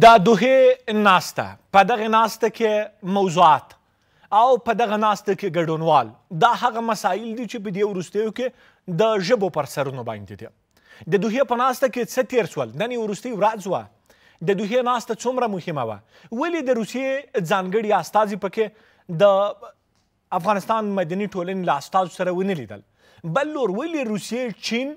دا دوهې ناسته په دغه ناسته کې موضوعات او په دغه ناسته کې ګډونوال دا هغه مسایل دي چې په دې وروستیو کې د ژبو پر سرونو باندې دي د دوهې په ناسته کې څه تیر شول نن یې وروستۍ ورځ وه د دوهې ناسته څومره مهمه وه ولې د روسیې ځانګړي استازي پکې د افغانستان مدني ټولنې له استازو سره ونه لیدل بل لور ولې روسیې چین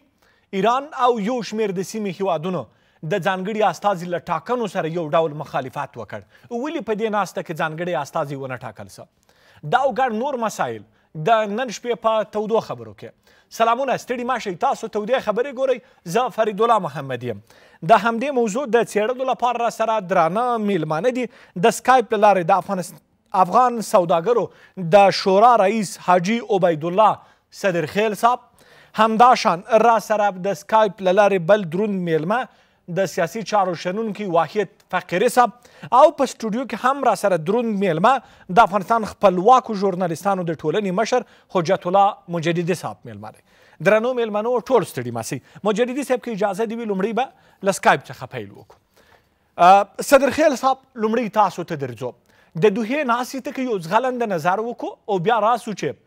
ایران او یو شمېر د سیمې هیوادونو د ځانګړي استازي له ټاکنو سره یو ډول مخالفت وکړ ولې په دې ناسته کې ځانګړي استازي ونه ټاکل سه دا اوګړ نور مسایل د نن شپې په تودو خبرو کې سلامونه ستړي ماشي تاسو تودې خبرې ګورئ زه فرید الله محمد یم د همدې موضوع د څېړلو لپاره را سره درانه میلمانه دي د سکایپ له لارې د افغانستان افغان سوداګرو د شورا رئیس حاجی عبید الله صدرخیل صاحب همداشان را سره د سکایپ له لارې بل دروند میلمه د سیاسي چارو شنونکي واحد فقیری صاحب او په سټوډیو کې هم را سره دروند میلمه د افغانستان خپلواکو ژورنالستانو د ټولنې مشر حجت الله مجددي صاحب میلمه دی درنو میلمنو ټول ستړي ماسي مجددي صاحب که اجازه دي وي لومړی به له سکایپ څخه پیل وکړو صدرخیل صاحب لومړی تاسو ته درځو د دوهې ناستې ته که یو ځغلنده نظر وکړو او بیا راسو چې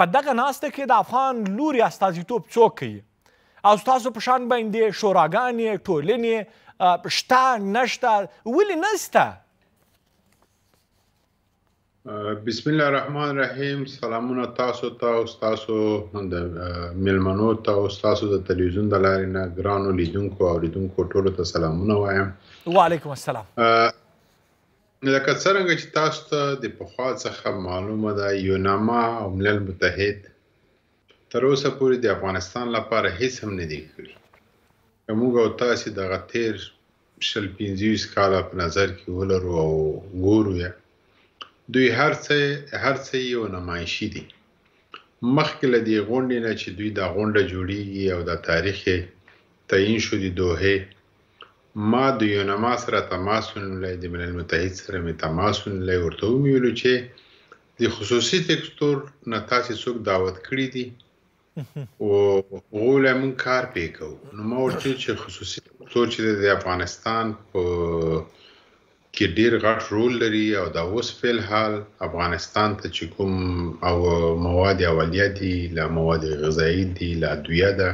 په دغه ناسته کې د افغان لوري استازیتوب څوک کوي او تاسو په شان باندې شوراګانې ټولنې شته نشته ولې نشته بسم الله الرحمن الرحیم سلامونه تاسو ته او تاسو د ملمنو ته او تاسو د تلویزیون د لارې نه ګرانو لیدونکو او لیدونکو ټولو ته سلامونه وایم وعلیکم السلام لکه څنګه چې تاسو ته د پخوا څخه معلومه ده یوناما او ملل متحد تر اوسه پورې د افغانستان لپاره هیڅ هم نه دی کړی موږ او تاسو دغه تیر شل پنځه کاله په نظر کې ولرو او ګورو یا دوی هر څه هر څه یو نمایشي دي مخکې له دې غونډې نه چې دوی دا غونډه جوړیږي او دا تاریخ تعیین شو دی دوه ما د یونما سره تماس ونلای د ملل متحد سره می تماس ونلای ورته ویلو چې د خصوصي سکتور نه تاسو څوک دعوت کړی دي او اوله مون کار پې کوو نو ما ورته چې خصوصي تور چې د افغانستان په کې ډیر غټ رول لري او دا اوس په حال افغانستان ته چې کوم او مواد اولیه دي لا مواد غذایی دي لا ادویه ده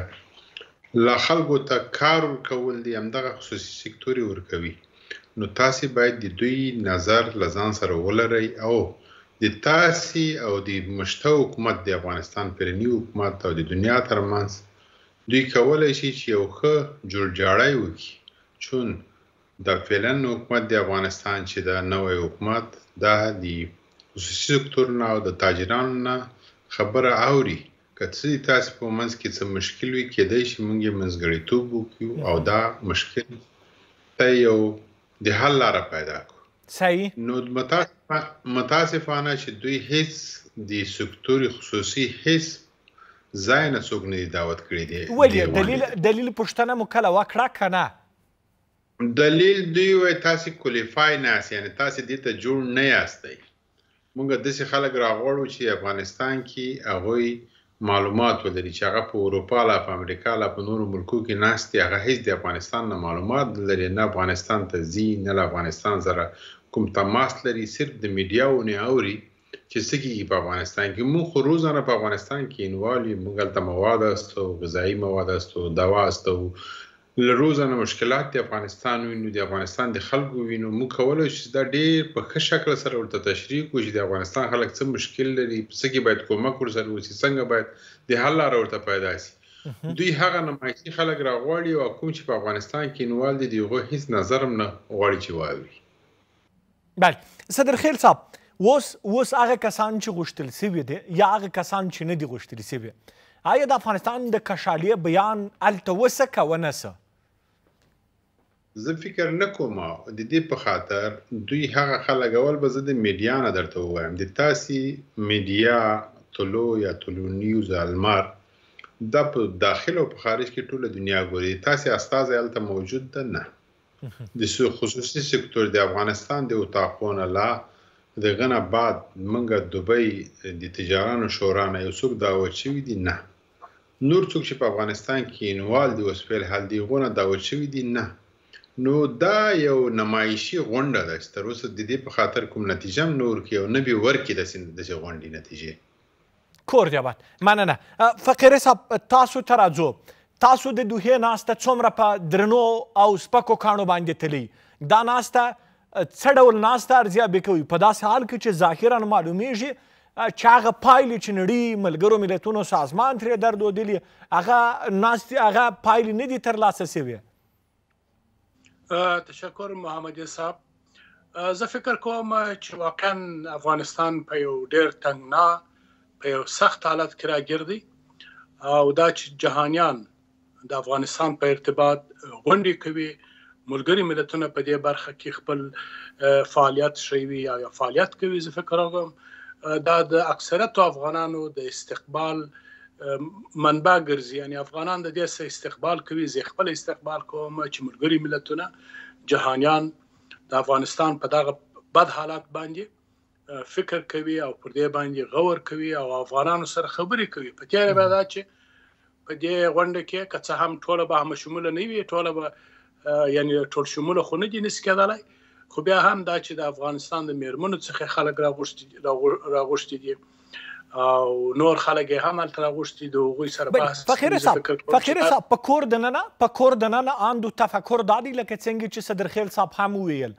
لا خلکو ته کار کول دي همدغه خصوصي سکتوري ورکوي نو تاسو باید د دوی نظر لزان سره ولرئ او د تاسي او د مشته حکومت د افغانستان پرنی حکومت او د دنیا ترمنځ دوی کولای شي چې یو ښه جوړجاړی وکړي چون د فعلن حکومت د افغانستان چې د نوې حکومت دا د خصوصي سکتور نه او د تاجرانو نه خبره اوري کڅې تاسو په منځ کې څه مشکل وي کېدای شي مونږ یې منځګړیتوب وکړو او دا مشکل ته یو د حل لار پیدا کړو صحیح نو متاسفانه چې دوی هیڅ د سکتوري خصوصي هیڅ ځای نه څوک نه دعوت کړی دی ولې دلیل دلیل پښتنه مو کله وکړه کنه دلیل دوی وای تاسو کوالیفای نه یاست یعنی تاسو دې ته جوړ نه یاستئ مونږ د سې خلک راغړو چې افغانستان کې هغه معلومات ولري چې هغه په اروپا لا په امریکا لا په نورو ملکو کې ناشتي هغه هیڅ د افغانستان نه معلومات لري نه افغانستان ته ځي نه افغانستان سره کوم تماس لري صرف د میډیاو نه اوري چې څه کیږي په افغانستان کې موږ خو روزانه په افغانستان کې انوالي موږ هلته مواد استو غذایی مواد استو دوا استو لروزانه مشکلات د افغانستان وینو د افغانستان د خلکو وینو موږ کولای شو دا ډیر په ښه شکل سره ورته تشریح کړو چې د افغانستان خلک څه مشکل لري څه کې باید کومک ورسره وسی څنګه باید د حل لار ورته پیدا شي دوی هغه نمایشي خلک راغواړي او کوم چې په افغانستان کې نوال دي دغه هیڅ نظر نه غواړي چې واوي بله صدرخیل صاحب وس وس هغه کسان چې غوښتل سوي دي یا هغه کسان چې نه دي غوښتل سوي آیا د افغانستان د کشالیه بیان الته وسکه ونسه زه فکر نکوم د دې په خاطر دوی هغه خلک اول به زه د میډیا نه درته وایم د تاسي میډیا تلو یا تلو نیوز المار دا په داخله او په خارج کې ټوله دنیا ګوري تاسي استاد الته موجود ده نه د خصوصي سکتور د افغانستان د اوتاقونه لا د غنه بعد منګه دبي د تجارانو شورا نه یو څوک دا وچوي دي نه نور څوک چې په افغانستان کې انوال دی اوس په حال دی غونه دا وچوي دي نه نو دا یو نمایشي غونډه ده چې تر اوسه د دې په خاطر کوم نتیجه نور کې او نبي ورکی د سند د غونډې نتیجه کور دی مننه فقره صاحب تاسو ترجمه تاسو د دوه ناسته څومره په درنو او سپکو کانو باندې تلی دا ناسته څه ډول ناسته ارزیابي کوي په داسې حال کې چې ظاهرا معلومیږي چې هغه پایلې چې نړۍ ملګرو ملتونو سازمان ترې درلودلي هغه ناستې هغه پایلې نه دي ترلاسه سوې تشکر محمد صاحب زه فکر کوم چې واقعا افغانستان په یو ډېر تنگنا په یو سخت حالت کې راګردي او دا چې جهانيان د افغانستان په ارتباط غونډې کوي ملګری ملتونه په دې برخه کې خپل فعالیت شوی یا فعالیت کوي زه فکر کوم دا د اکثریت افغانانو د استقبال منبع ګرځي یعنی افغانان د دې سه استقبال کوي زه خپل استقبال کوم چې ملګری ملتونه جهانيان د افغانستان په دغه بد حالات باندې فکر کوي او پر دې باندې غور کوي او افغانانو سره خبرې کوي په تیر باندې چې په دې غونډه کې که څه هم ټوله به هم شمول نه وي ټوله به یعنی ټول شمول خو نه دي نس کېدلای خو بیا هم دا چې د افغانستان د میرمنو څخه خلک راغوښتي راغوښتي دي او نور خلک هم تل راغوښتي د هغوی سره بحث فخیر صاحب فخیر صاحب په کور دننه په کور دننه اندو تفکر دادی لکه څنګه چې صدر خیل صاحب هم ویل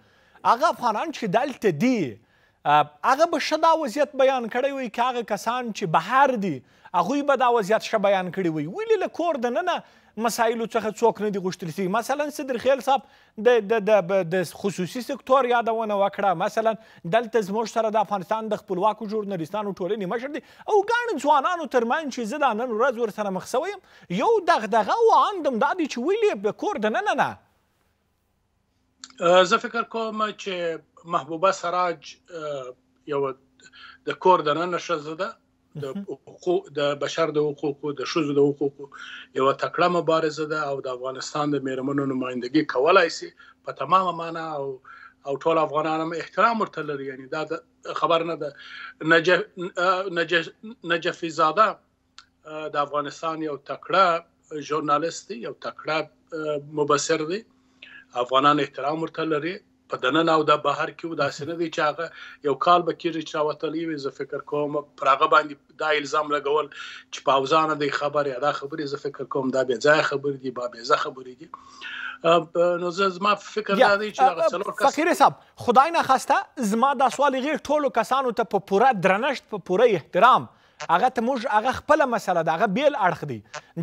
هغه افغانان چې دلته دي هغه به شدا وضعیت بیان کړی وي که هغه کسان چې بهر دي هغوی به دا وضعیت ښه بیان کړی وي ولې له کور دننه مسایلو څخه څوک نه دي غوښتل شوي مثلا صدر خیل صاحب د د د د خصوصي سکتور یادونه وکړه مثلا دلته زموږ سره د افغانستان د خپلواکو ژورنالستانو ټولنې مشر دی او ګڼ ځوانانو ترمنځ چې زه دا نن ورځ ورسره مخ سوی یم یو دغدغه او اندم دا دی چې ولې به کور دننه نه زه فکر کوم چې محبوبه سراج یو د کور دننه ښځه ده د حقوق د بشر د حقوقو د شوزو د حقوقو یو تکړه مبارزه ده او د افغانستان د میرمنو نمائندګي کولای شي په تمامه معنا او او ټول افغانانو احترام ورته لري یعنی دا خبر نه ده نجف نجف نجفی زاده د افغانستان یو تکړه ژورنالیست یو تکړه مبصر دی افغانان احترام ورته لري په دننه او د بهر کې و دا سن دي چې هغه یو کال به کېږي چې راوتلې وي زه فکر کوم پر هغه باندې دا الزام لګول چې په اوزانه د خبرې دا خبرې زه فکر کوم دا به ځای خبرې دي با به ځای خبرې دي نو زما فکر دا دی چې هغه څلور کس فقیر صاحب خدای نه خواسته زما دا سوال غیر ټولو کسانو ته په پوره درنښت په پوره احترام هغه ته موږ هغه خپله مسله ده هغه بیل اړخ دی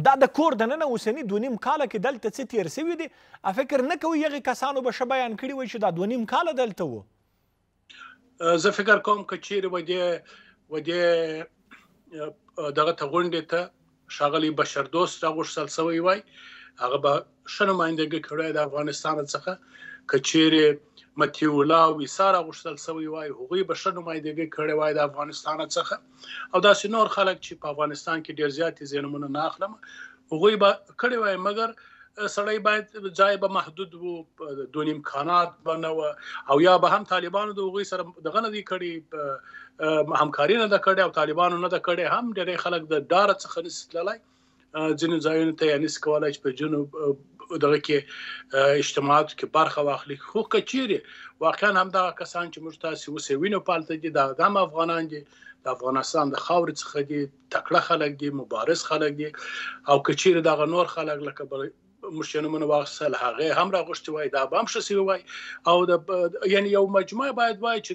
دا د کور دننه اوسني دوه نیم کاله کې دلته څه تیر سوي دي فکر نه کوي هغې کسانو به ښه بیان کړي وای چې دا دوه نیم کاله دلته وو زه فکر کوم که چیرې و دې و دې دغه ته غونډې ته ښاغلي بشر دوست راغوښتل سوی وای هغه به ښه نمایندګي کړی د افغانستان څخه که چیرې متیو الله ویسار غوښتل سوی وای هغوی به ښه نمائندګي کړې وای د افغانستان څخه او داسې نور خلک چې په افغانستان کې ډیر زیات زینمونه نه اخلم هغوی به کړې وای مګر سړی باید ځای به محدود وو دون امکانات بنو او یا به هم طالبانو د غوي سره دغه نه دی کړی همکاري نه ده کړی او طالبانو نه ده کړی هم ډېر خلک د دار څخه نسلای ځین ځایونه ته یې نس کولای چې په جنوب دغه کې اجتماعات کې برخه واخلي خو کچيري واقعا هم دا کسان چې موږ تاسو وسې وینو پالته دي دا هم افغانان دي د افغانستان د خاورې څخه دي تکړه خلک دي مبارز خلک دي او کچيري دغه نور خلک لکه مرشد نمونه واخیستل هغه هم راغشتي وای دا بام شسي وای او د یعنی یو مجموعه باید وای چې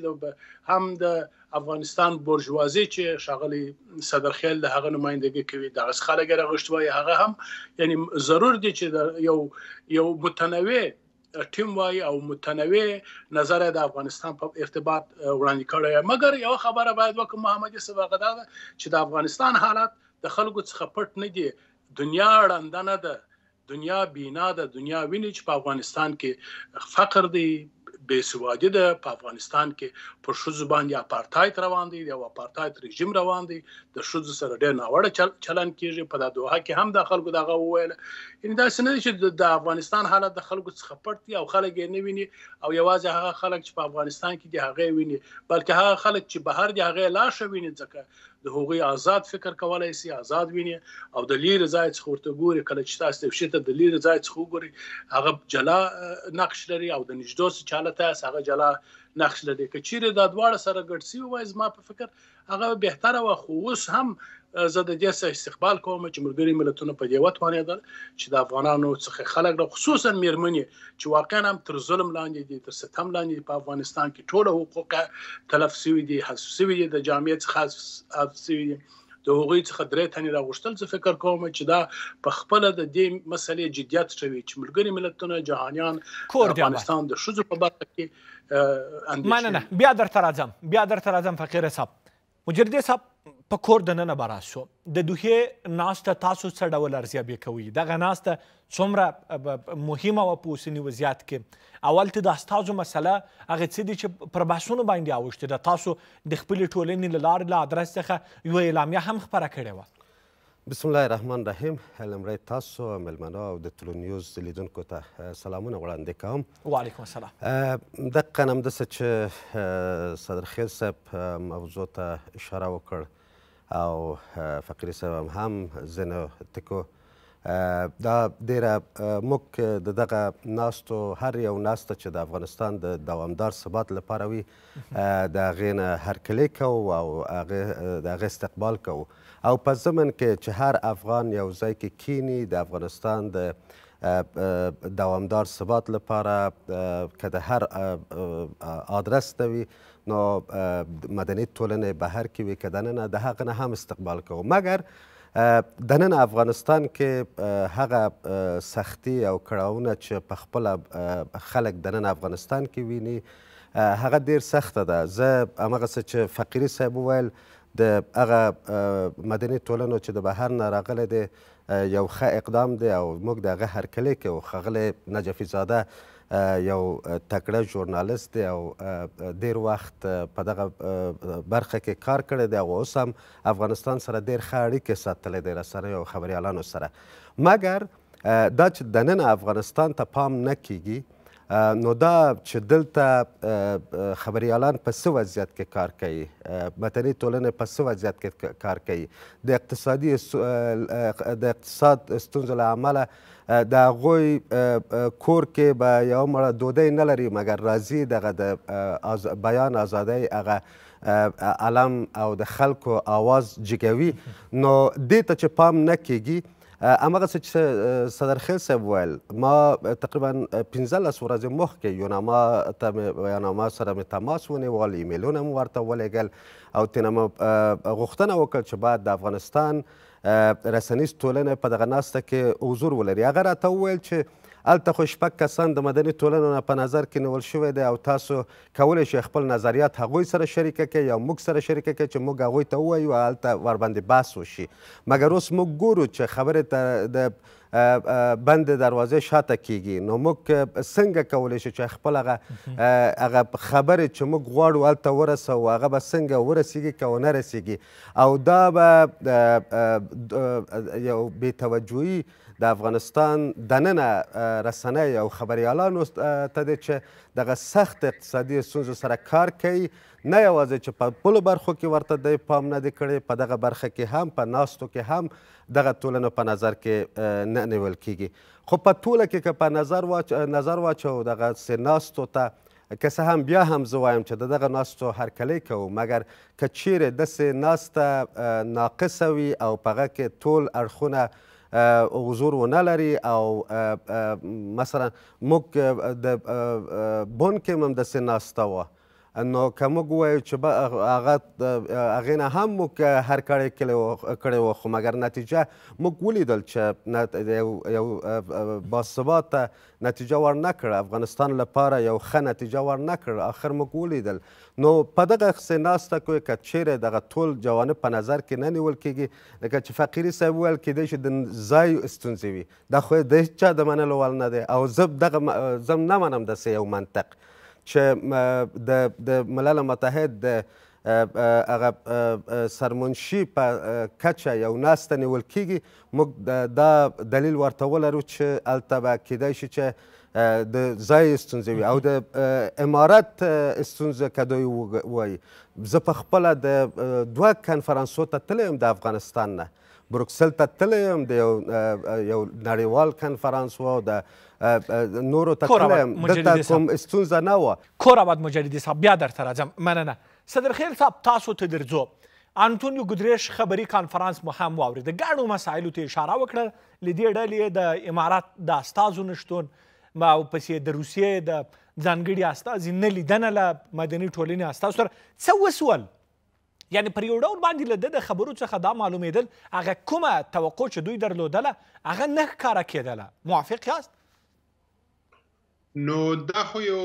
هم د افغانستان بورژوازي چې شاغلي صدر خیل د هغه نمائندګي کوي د غس خلګ راغشتوي هغه هم یعنی ضرور دي چې یو یو متنوع ټیم وای او متنوع نظر د افغانستان په ارتباط وړاندې کړی مګر یو خبره باید وکړم محمد صدق دا چې د افغانستان حالت د خلکو څخه پټ نه دی دنیا رندنه ده دنیا بینا ده دنیا ویني چې په افغانستان کې فقر دی بیسوادي ده په افغانستان کې پر شوزو باندې اپارتایت روان دی او اپارتایت رژیم روان دی د شوزو سره ډېر ناوړه چل چلن کیږي په دوه کې هم د خلکو دغه وویل یعنی دا سند چې د افغانستان حالت د خلکو څخه پټ دي او خلک یې نه ویني او یوازې هغه خلک چې په افغانستان کې دي هغه ویني بلکې هغه خلک چې بهر دي هغه لا شویني ځکه د هغوی آزاد فکر کولای شي آزاد ویني او د لیر زایت خورته ګوري کله چې تاسو ته شته د لیر زایت خو ګوري هغه جلا نقش لري او د نږدې سره چاله هغه جلا نقش لري کچیر د دواړه سره ګډ سی وای زما په فکر هغه به تر و خو اوس هم زه د دې څخه استقبال کوم چې مرګري ملتونه په دې وټوانېدل چې د افغانانو څخه خلک د خصوصا میرمنې چې واقعا هم تر ظلم لاندې دي تر ستم لاندې په افغانستان کې ټول حقوق تلف شوی دي حسوسي دي د جامعې څخه حسوسي دي د هغوی څخه درې تنې راغشتل زه فکر کوم چې دا په خپل د دې مسلې جدیت شوی چې ملګری ملتونه جهانيان افغانستان د شوزو په برخه کې اندیشه مننه بیا درته راځم بیا درته راځم فقیر صاحب مجردی صاحب په کور دننه به راسو د دوحې ناسته تاسو څه ډول ارزیابي کوئ دغه ناسته څومره مهمه وه په اوسني وضعیت کې اول ته د استازو مسله هغه څه دي چې پر بحثونو باندې اوښتې ده تاسو د خپلې ټولنې له لارې له ادرس څخه یوه اعلامیه هم خپره کړې وه بسم الله الرحمن الرحیم لمړی تاسو مېلمنو او د ټولو نیوز لیدونکو ته سلامونه وړاندې کوم وعلیکم السلام دقیقا همداسې چې صدرخیل صاحب موضوع ته اشاره وکړ او فقیر صاحب هم ځینو ټکو دا ډېره موږ د دغه ناستو هر یو ناسته چې د افغانستان د دوامدار ثبات لپاره وي د هغې نه هرکلی کوو او د هغې استقبال کوو او په ضمن کې چې هر افغان یو ځای کې کی کینی د افغانستان د دوامدار ثبات لپاره که د هر آدرس ته وي نو مدني ټولنې بهر کې وي که دننه د هغه نه هم استقبال کوو مګر دننه افغانستان کې هغه سختی او کړاوونه چې په خپله خلک دننه افغانستان کې ویني هغه ډیر سخته ده زه همغسې چې فقیري صاحب وویل د هغه مدني ټولنو چې د بهر نه راغلی دی یو ښه اقدام دی او موږ د هغه هرکلی کوو ښاغلی نجفي زاده یو تکړه ژورنالیست دی او ډیر وخت په دغه برخه کې کار کړی دی او اوس هم افغانستان سره ډیر ښه اړیکې ساتلی دی رسنیو او خبریالانو سره مګر دا چې دننه افغانستان ته پام نه کیږي نو دا چې دلته خبريالان په څه وضعیت کې کار کوي مدني ټولنې په څه وضعیت کې کار کوي د اقتصادي د اقتصاد ستونزو له امله د هغوی کور کې به یو مړه ډوډۍ نه لري مګر راځي دغه د بیان ازادۍ هغه علم او د خلکو آواز جګوي نو دې ته چې پام نه کیږي امغه چې صدر خیل صاحب ویل ما تقریبا 15 ورځې مخکې یوناما ته یوناما سره مې تماس ونیول ایمیلونه مو ورته ولېږل او تینه مو غوښتنه وکړل چې بعد د افغانستان رسنیز ټولنه په دغه ناسته کې حضور ولري هغه راته وویل چې الته خو شپږ کسان د مدني ټولنو نه په نظر کې نیول شوی دی او تاسو کولی شئ خپل نظریات هغوی سره شریکه کړئ یا موږ سره شریکه کړئ چې موږ هغوی ته ووایو هلته ورباندې بحث وشي مګر اوس موږ ګورو چې خبرې د بند دروازه شاته کیږي نو موږ څنګه کولی شو چې خپل هغه هغه خبرې چې موږ غواړو هلته ورسو هغه به څنګه ورسیږي که ونه رسیږي او دا به یو بې توجهي د افغانستان د نن رسنۍ او خبريالانو ته دي چې دغه سخت اقتصادي ستونزو سره کار کوي نه یوازې چې په بلو برخو کې ورته دی پام نه دی کړی په دغه برخه کې هم په ناستو کې هم دغه ټولنو په نظر کې نه نیول کیږي خو په ټوله کې که په نظر واچ نظر واچو دغه سې ناستو ته که څه هم بیا هم زه وایم چې د دغه ناستو هرکلی کوو مګر که چیرې داسې ناسته ناقصه وي او په هغه کې ټول اړخونه حضور ونه لري او مثلا موږ د بون کې هم داسې ناسته وه نو کوم وایو چې هغه هغه نه هم موږ هر کړی کړی و خو مګر نتیجه موږ ولیدل چې یو باثبات نتیجه ور نه کړ افغانستان لپاره یو ښه نتیجه ور نه کړ آخر موږ ولیدل نو په دغه څه ناسته کوي که چیرې دغه ټول جوانب په نظر کې نه نیول کېږي لکه چې فقیري صاحب وویل کېدی چې د ځای ستونزې وي دا خو د هېچا د منلو وړ نه دی او زه دغه زه نه منم داسې یو منطق چې د د ملل متحد د هغه سرمنشي په کچه یو ناسته نیول کیږي موږ دا دلیل ورته ولرو چې هلته به کیدای شي چې د ځای ستونزې وي او د امارت ستونزه کدوی وایي زه په خپله د دوه کنفرانسو ته تللی یم د افغانستان نه بروکسل ته تللی یم د یو یو نړیوال کنفرانس و د نورو ته تللی یم دلته کوم ستونزه نه وه کور آباد مجردي صاحب بیا درته راځم مننه صدرخیل صاحب تاسو ته درځو انټونیو ګودریش خبري کانفرانس مو هم واورید ګڼو مسایلو ته اشاره وکړه لدې ډلې د امارات د استازو نشتون ما او پسې د روسیې د ځانګړي استازي نه لیدنه له مدني ټولنې استازو سره څه وسول یعنی پر یو ډول باندې له ده د خبرو څخه دا معلومیدل هغه کومه توقع چې دوی درلودله هغه نه ښکاره کېدله موافق یاست نو دا خو یو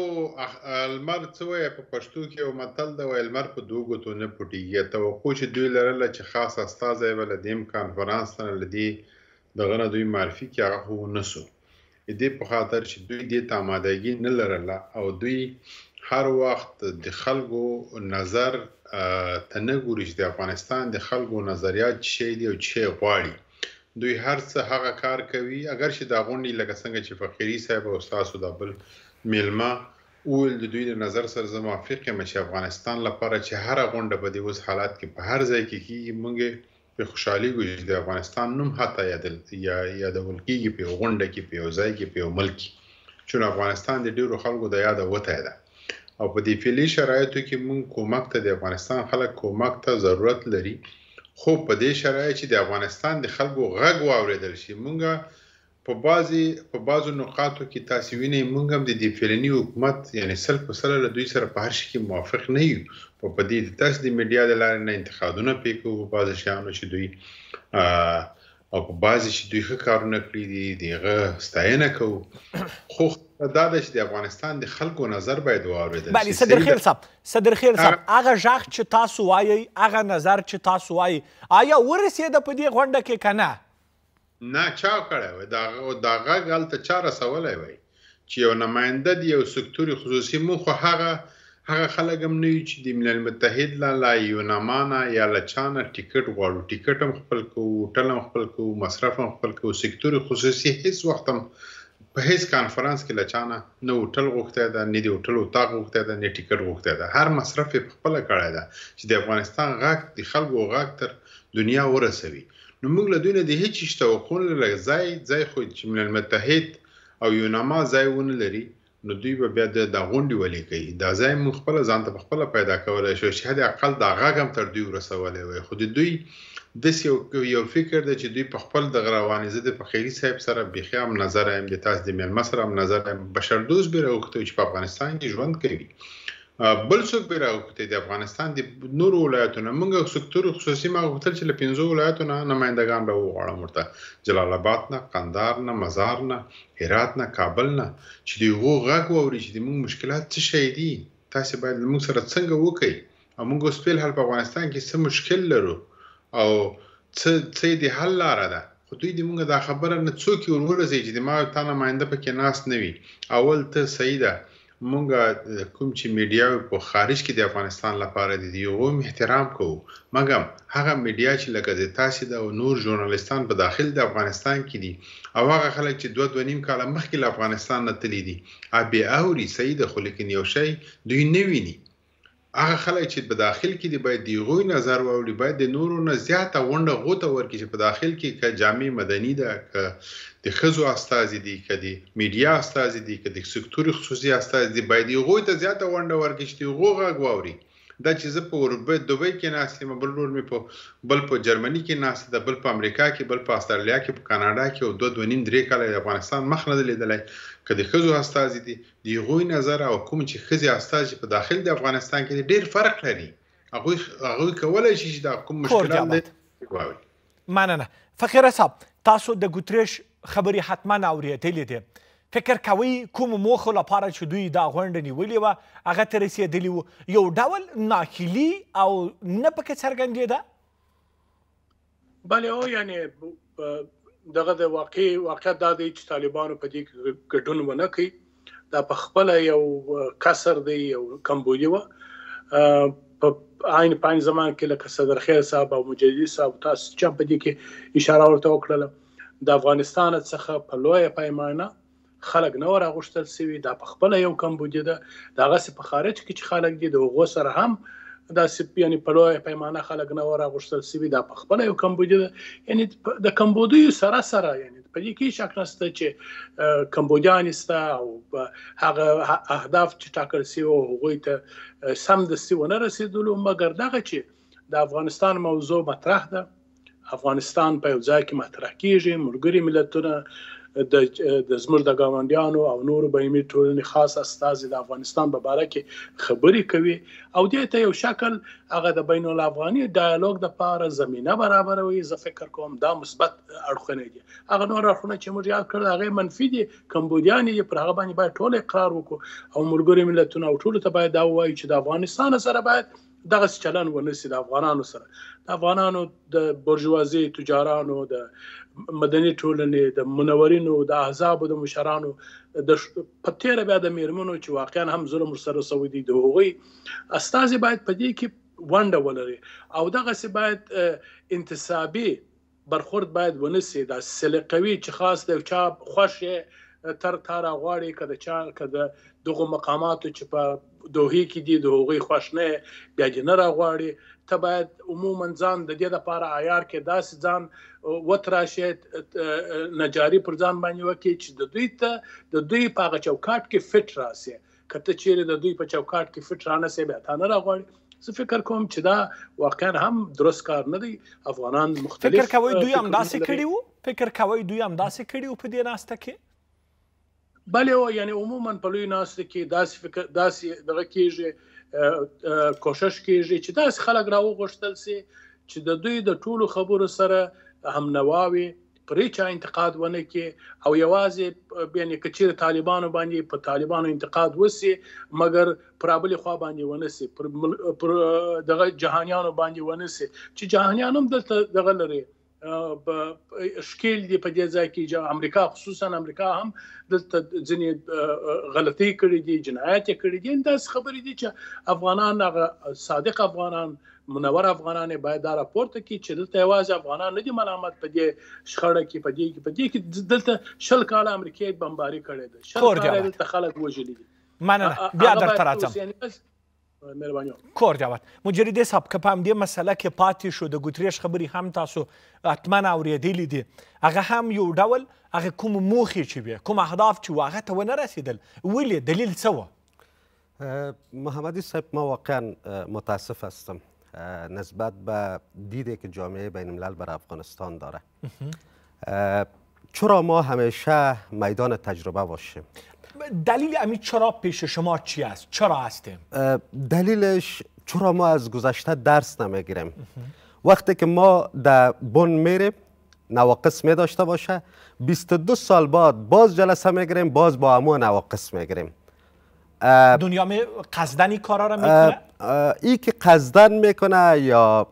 المر څه وایي په پښتو کې یو متل دی وایي المر په دوو ګوتو نه پټېږي توقع چې دوی لرله چې خاص استازی به له دې کانفرانس نه له دې دغه نه دوی معرفي کې هغه خو ونه سو دې په خاطر چې دوی دې ته آمادګي نه لرله او دوی هر وخت د خلکو نظر ته نه ګوري چې د افغانستان د خلکو نظریات شي دی او چې غواړي دوی هر څه هغه کار کوي اگر چې دا غونډي لکه څنګه چې فقيري صاحب او تاسو د بل میلما اول د دوی د نظر سره زما افریقا مې افغانستان لپاره چې هر غونډه به د اوس حالات کې په هر ځای کې کیږي مونږه په خوشحالي ګوي د افغانستان نوم حتی یادل یا یادول کیږي په غونډه کې په ځای کې په ملک چې افغانستان د ډیرو خلکو د یاد وته ده او په دې فعلي شرایطو کې مونږ کومک ته د افغانستان خلک کومک ته ضرورت لري خو په دې شرایط چې د افغانستان د خلکو غږ واوریدل شي مونږ په بازي په بازو نقاطو کې تاسو وینئ مونږ هم د دې فلني حکومت یعنی سل په سل له دوی سره په هر شي کې موافق نه یو په په دې تاسو د میډیا د لارې نه انتقادونه پې کوو بازي شانو چې دوی او په بازي چې دوی ښه کارونه کړی دي دغه ستاینه کوو خو دا د چې د افغانستان د خلکو نظر باید واوریدل شي بله صدر خیر صاحب صدر خیر صاحب هغه ژغ چې تاسو وایي هغه نظر چې تاسو وایي آیا ورسېده په دې غونډه کې که نه نه چا کړی وی دا غږ هلته چا رسولی وی چې یو نماینده دی یو سکتوري خصوصي موخو هغه هغه خلک هم نه وي چې د ملل متحد له لا یوناما نه یا له چا نه ټیکټ غواړو ټیکټ هم خپل کوو هوټل هم خپل کوو مصرف هم خپل کوو سکتوري خصوصي هیڅ وخت هم په هیڅ کانفرنس کې لچانه نه هوټل غوښته ده نه دی هوټل اتاق غوښته ده نه ټیکټ غوښته ده هر مصرف په خپل کړه ده چې د افغانستان غاک د خلکو غاک تر دنیا ورسوي نو موږ له دوی نه د هیڅ توقع نه لري ځای ځای خو چې ملل المتحد او یوناما ځای ونه لري نو دوی به بیا د غونډې ولې کوي دا ځای مخ خپل ځان ته خپل پیدا کولای شو چې هدا اقل دا غاګم تر دوی ورسولای وي خو دوی دس یو یو فکر دی چې دوی په خپل د رواني زده په خیری صاحب سره بيخي هم نظر هم د تاسو د مل مصر هم نظر هم بشر دوز بیره وخته چې په افغانستان کې ژوند کوي بل څوک بیره وخته د افغانستان د نور ولایتونو موږ سکتور خصوصي ما غوښتل چې له پنځو ولایتونو نمائندگان به وغواړم ورته جلال آباد نه قندار نه مزار نه هرات نه کابل نه چې دی وو غاک ووري چې موږ مشکلات څه شي دي تاسو باید موږ سره څنګه وکړي موږ اوس په حال په افغانستان کې څه مشکل لرو او څه څه دی حل لار ده خو دوی د مونږ دا خبره نه څوک ورورځي چې د ما ته نه ماینده پکې ناس نه وي اول ته صحیح ده مونږ کوم چې میډیا په خارج کې د افغانستان لپاره د یو احترام کوو مګم هغه میډیا چې لکه د تاسې د نور ژورنالستان په داخل د افغانستان کې دي او هغه خلک چې دوه دوه نیم کاله مخکې له افغانستان نه تللی دي ابي اوري سید خو لیکن یو شی دوی نه ویني هغه خلک چې په داخل کې دی باید د غوي نظر واوري باید د نورو نه زیاته ونده غوته ورکړي چې په داخل کې ک جامع مدني ده ک د خزو استازي دي ک د میډیا استازي دي ک د سکتور خصوصي استازي دي باید غوي ته زیاته ونده ورکړي چې غوغه غواوري دا چې زه په اروپا دوبۍ کې ناست یم بل نور مې په بل په جرمني کې ناست ده بل په امریکا کې بل په استرالیا کې په کاناډا کې او دوه دوه نیم درې کاله د افغانستان مخ نه لیدلای کله خزو استاد دي دی غوي نظر او کوم چې خزي استاد په داخل د افغانستان کې ډیر فرق لري هغه هغه کولای شي چې دا کوم مشکلات دي مننه فخر صاحب تاسو د ګوتریش خبري حتما اوریدلې دي فکر کوئ کوم موخو لپاره چې دوی دا غونډه نیولې وه هغه ته رسېدلي وو یو ډول ناهیلي او نه پکې څرګندېده بله او یعنی دغه د واقع واقعیت دا دی چې طالبانو په دې ګډون ونه کوي دا په خپل یو کسر دی یو کمبودی وه په عین پاین زمان کې لکه صدر خیر صاحب او مجددي صاحب تاسو چې په دې کې اشاره ورته وکړه د افغانستان څخه په لویه پیمانه خلک نه راغوښتل سوي دا په خپل یو کمبودی ده دا غسی په خارج کې چې خلک دي د هغو سره هم دا سپ یعنی په لوی پیمانه خلک نه راغوښتل سوي دا په خپل یو کمبودی ده یعنی د کمبودی سره سره یعنی په دې کې شک نشته چې کمبودیان استه او هغه اهداف چې ټاکل سوي او هغه ته سم د سوي نه رسیدلو مګر دغه چې د افغانستان موضوع مطرح ده افغانستان په یو ځای کې مطرح کیږي مرګري ملتونه د زموږ د گاونډیانو او نورو بهمي ټولنې خاص استازي د افغانستان په اړه کې خبرې کوي او دې ته یو شکل هغه د بین الافغاني ډایالوګ د لپاره زمينه برابروي زه فکر کوم دا مثبت اړخونه دي هغه نور اړخونه چې موږ یاد کړل هغه منفي دي کمبودیان یې پر هغه باندې باید ټول اقرار وکړو او مرګوري ملتونه او ټول ته باید دا وایي چې د افغانستان سره باید دغه چلن ونه سي د افغانانو سره د افغانانو د برجوازي تجارانو د مدني ټولنې د منورینو د احزاب د مشرانو د پتیره بیا د میرمنو چې واقعا هم ظلم سره سوي دي د هغوی استاذ باید پدې کې ونده ولري او دغه سي باید انتصابي برخورد باید ونسي دا سلیقوي چې خاص د چا خوشه تر تر غواړي کده چا کده دغه مقامات چې په دوهې کې دي د هغوی خوښنه بیا دې نه راغواړي ته باید عموما ځان د دې لپاره عیار کې داسې ځان وتراشه نجاری پر ځان باندې وکړي چې د دوی ته د دوی په هغه چوکاټ کې فټ راسي کته چیرې د دوی په چوکاټ کې فټ رانه سي بیا تا نه راغواړي زه فکر کوم چې دا واقعا هم درست کار نه دی افغانان مختلف فکر کوي دوی هم داسې کړي وو فکر کوي دوی هم داسې کړي وو په دې راسته کې بلې او یعنی عموما په لوی ناس کې داسې فکر داسې دغه کېږي کوشش کېږي چې داسې خلک راوغښتل سي چې د دوی د ټولو خبرو سره هم نواوي پرې چا انتقاد ونه کې او یوازې یعنی کچیر طالبانو باندې په طالبانو انتقاد وسی مګر پرابل خو باندې ونسی پر, پر دغه جهانیانو باندې ونسی چې جهانیانم دغه لري شکیل دی په دې ځای کې چې امریکا خصوصا امریکا هم دلته ځینې غلطۍ کړې دي جنایت کړې دي دا خبرې دي چې افغانان صادق افغانان منور افغانان باید دا راپورته کړي چې دلته یوازې افغانان نه دي ملامت په دې شخړه کې په دې کې په دې کې دلته شل کال امریکای بمباری کړې ده شل کال دلته خلک وژلي دي مننه بیا درته راځم آره، کور جواب. صاحب که په همدې مسله کې پاتې شو د ګوتریش خبرې هم تاسو اتمن اورېدلې دي هغه هم یو ډول هغه کوم موخې چې وې کوم اهداف چې واغه ته ونه نرسیدل ولې دلیل څه و محمدی صاحب ما واقعا متاسف هستم نسبت به دیده که جامعه بین الملل بر افغانستان داره چرا ما همیشه میدان تجربه باشیم دلیل امی چرا پیش شما چی است چرا هستیم دلیلش چرا ما از گذشته درس نمیگیریم وقتی که ما در بن میریم نواقص می داشته باشه 22 سال بعد باز جلسه میگیریم باز با همون نواقص میگیریم دنیا می قصدن کارا را میکنه ای که قزدن میکنه یا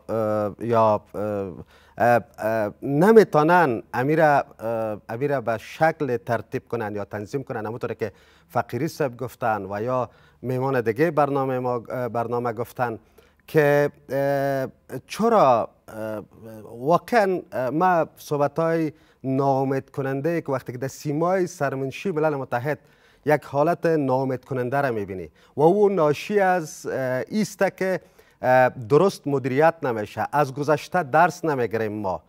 یا نمیتونن امیر امیره به شکل ترتیب کنن یا تنظیم کنن همونطور که فقیری صاحب گفتن و یا میمان دیگه برنامه ما برنامه گفتن که چرا واقعا ما صحبت های نامد کننده که وقتی که در سیمای سرمنشی ملل متحد یک حالت ناامید کننده را میبینی و او ناشی از ایسته که درست مدیریت نمیشه از گذشته درس نمیگیریم ما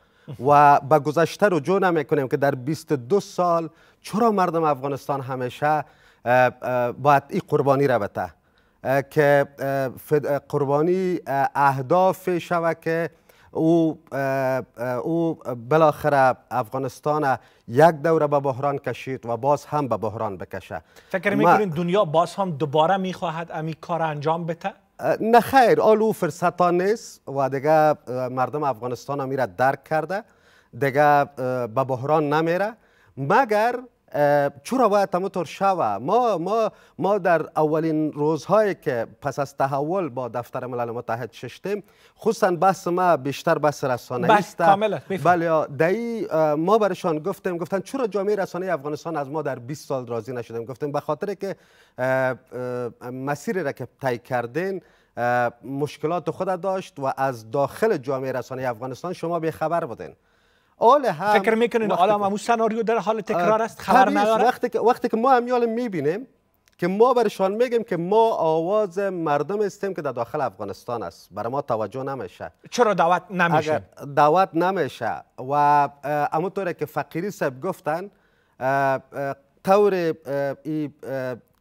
و به گذشته رجوع نمیکنیم که در 22 سال چرا مردم افغانستان همیشه باید این قربانی رو بته که قربانی اهداف شوه که او او بالاخره افغانستان یک دوره به بحران کشید و باز هم به بحران بکشه فکر میکنین دنیا باز هم دوباره میخواهد امی کار انجام بده نه خیر آلو فرصت ها نیست و دیگه مردم افغانستان میره درک کرده دیگه به بحران نمیره مگر چرا باید همونطور شوه ما ما ما در اولین روزهایی که پس از تحول با دفتر ملل متحد ششتیم خصوصا بحث ما بیشتر بحث رسانه بله، است بله ما برشان گفتیم گفتن چرا جامعه رسانه افغانستان از ما در 20 سال راضی نشدیم گفتیم به خاطر که مسیری را که طی کردین مشکلات خود داشت و از داخل جامعه رسانه افغانستان شما خبر بودین آل هم فکر میکنین آل هم همون سناریو در حال آره، تکرار است خبر نداره وقتی که وقتی که ما یال میبینیم که ما برشان میگیم که ما آواز مردم استیم که در داخل افغانستان است برای ما توجه نمیشه چرا دعوت نمیشه دعوت نمیشه و همونطوره که فقیری سب گفتن طور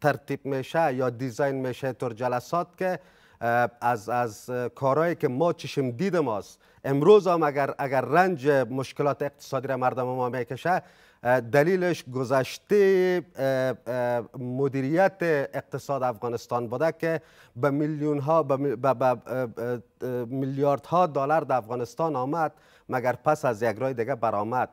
ترتیب میشه یا دیزاین میشه طور جلسات که از از کارهایی که ما چشم دید ماست امروز هم اگر اگر رنج مشکلات اقتصادی را مردم ما میکشه دلیلش گذشته مدیریت اقتصاد افغانستان بوده که به میلیون ها به میلیاردها دلار در افغانستان آمد مگر پس از یک رای دیگه برآمد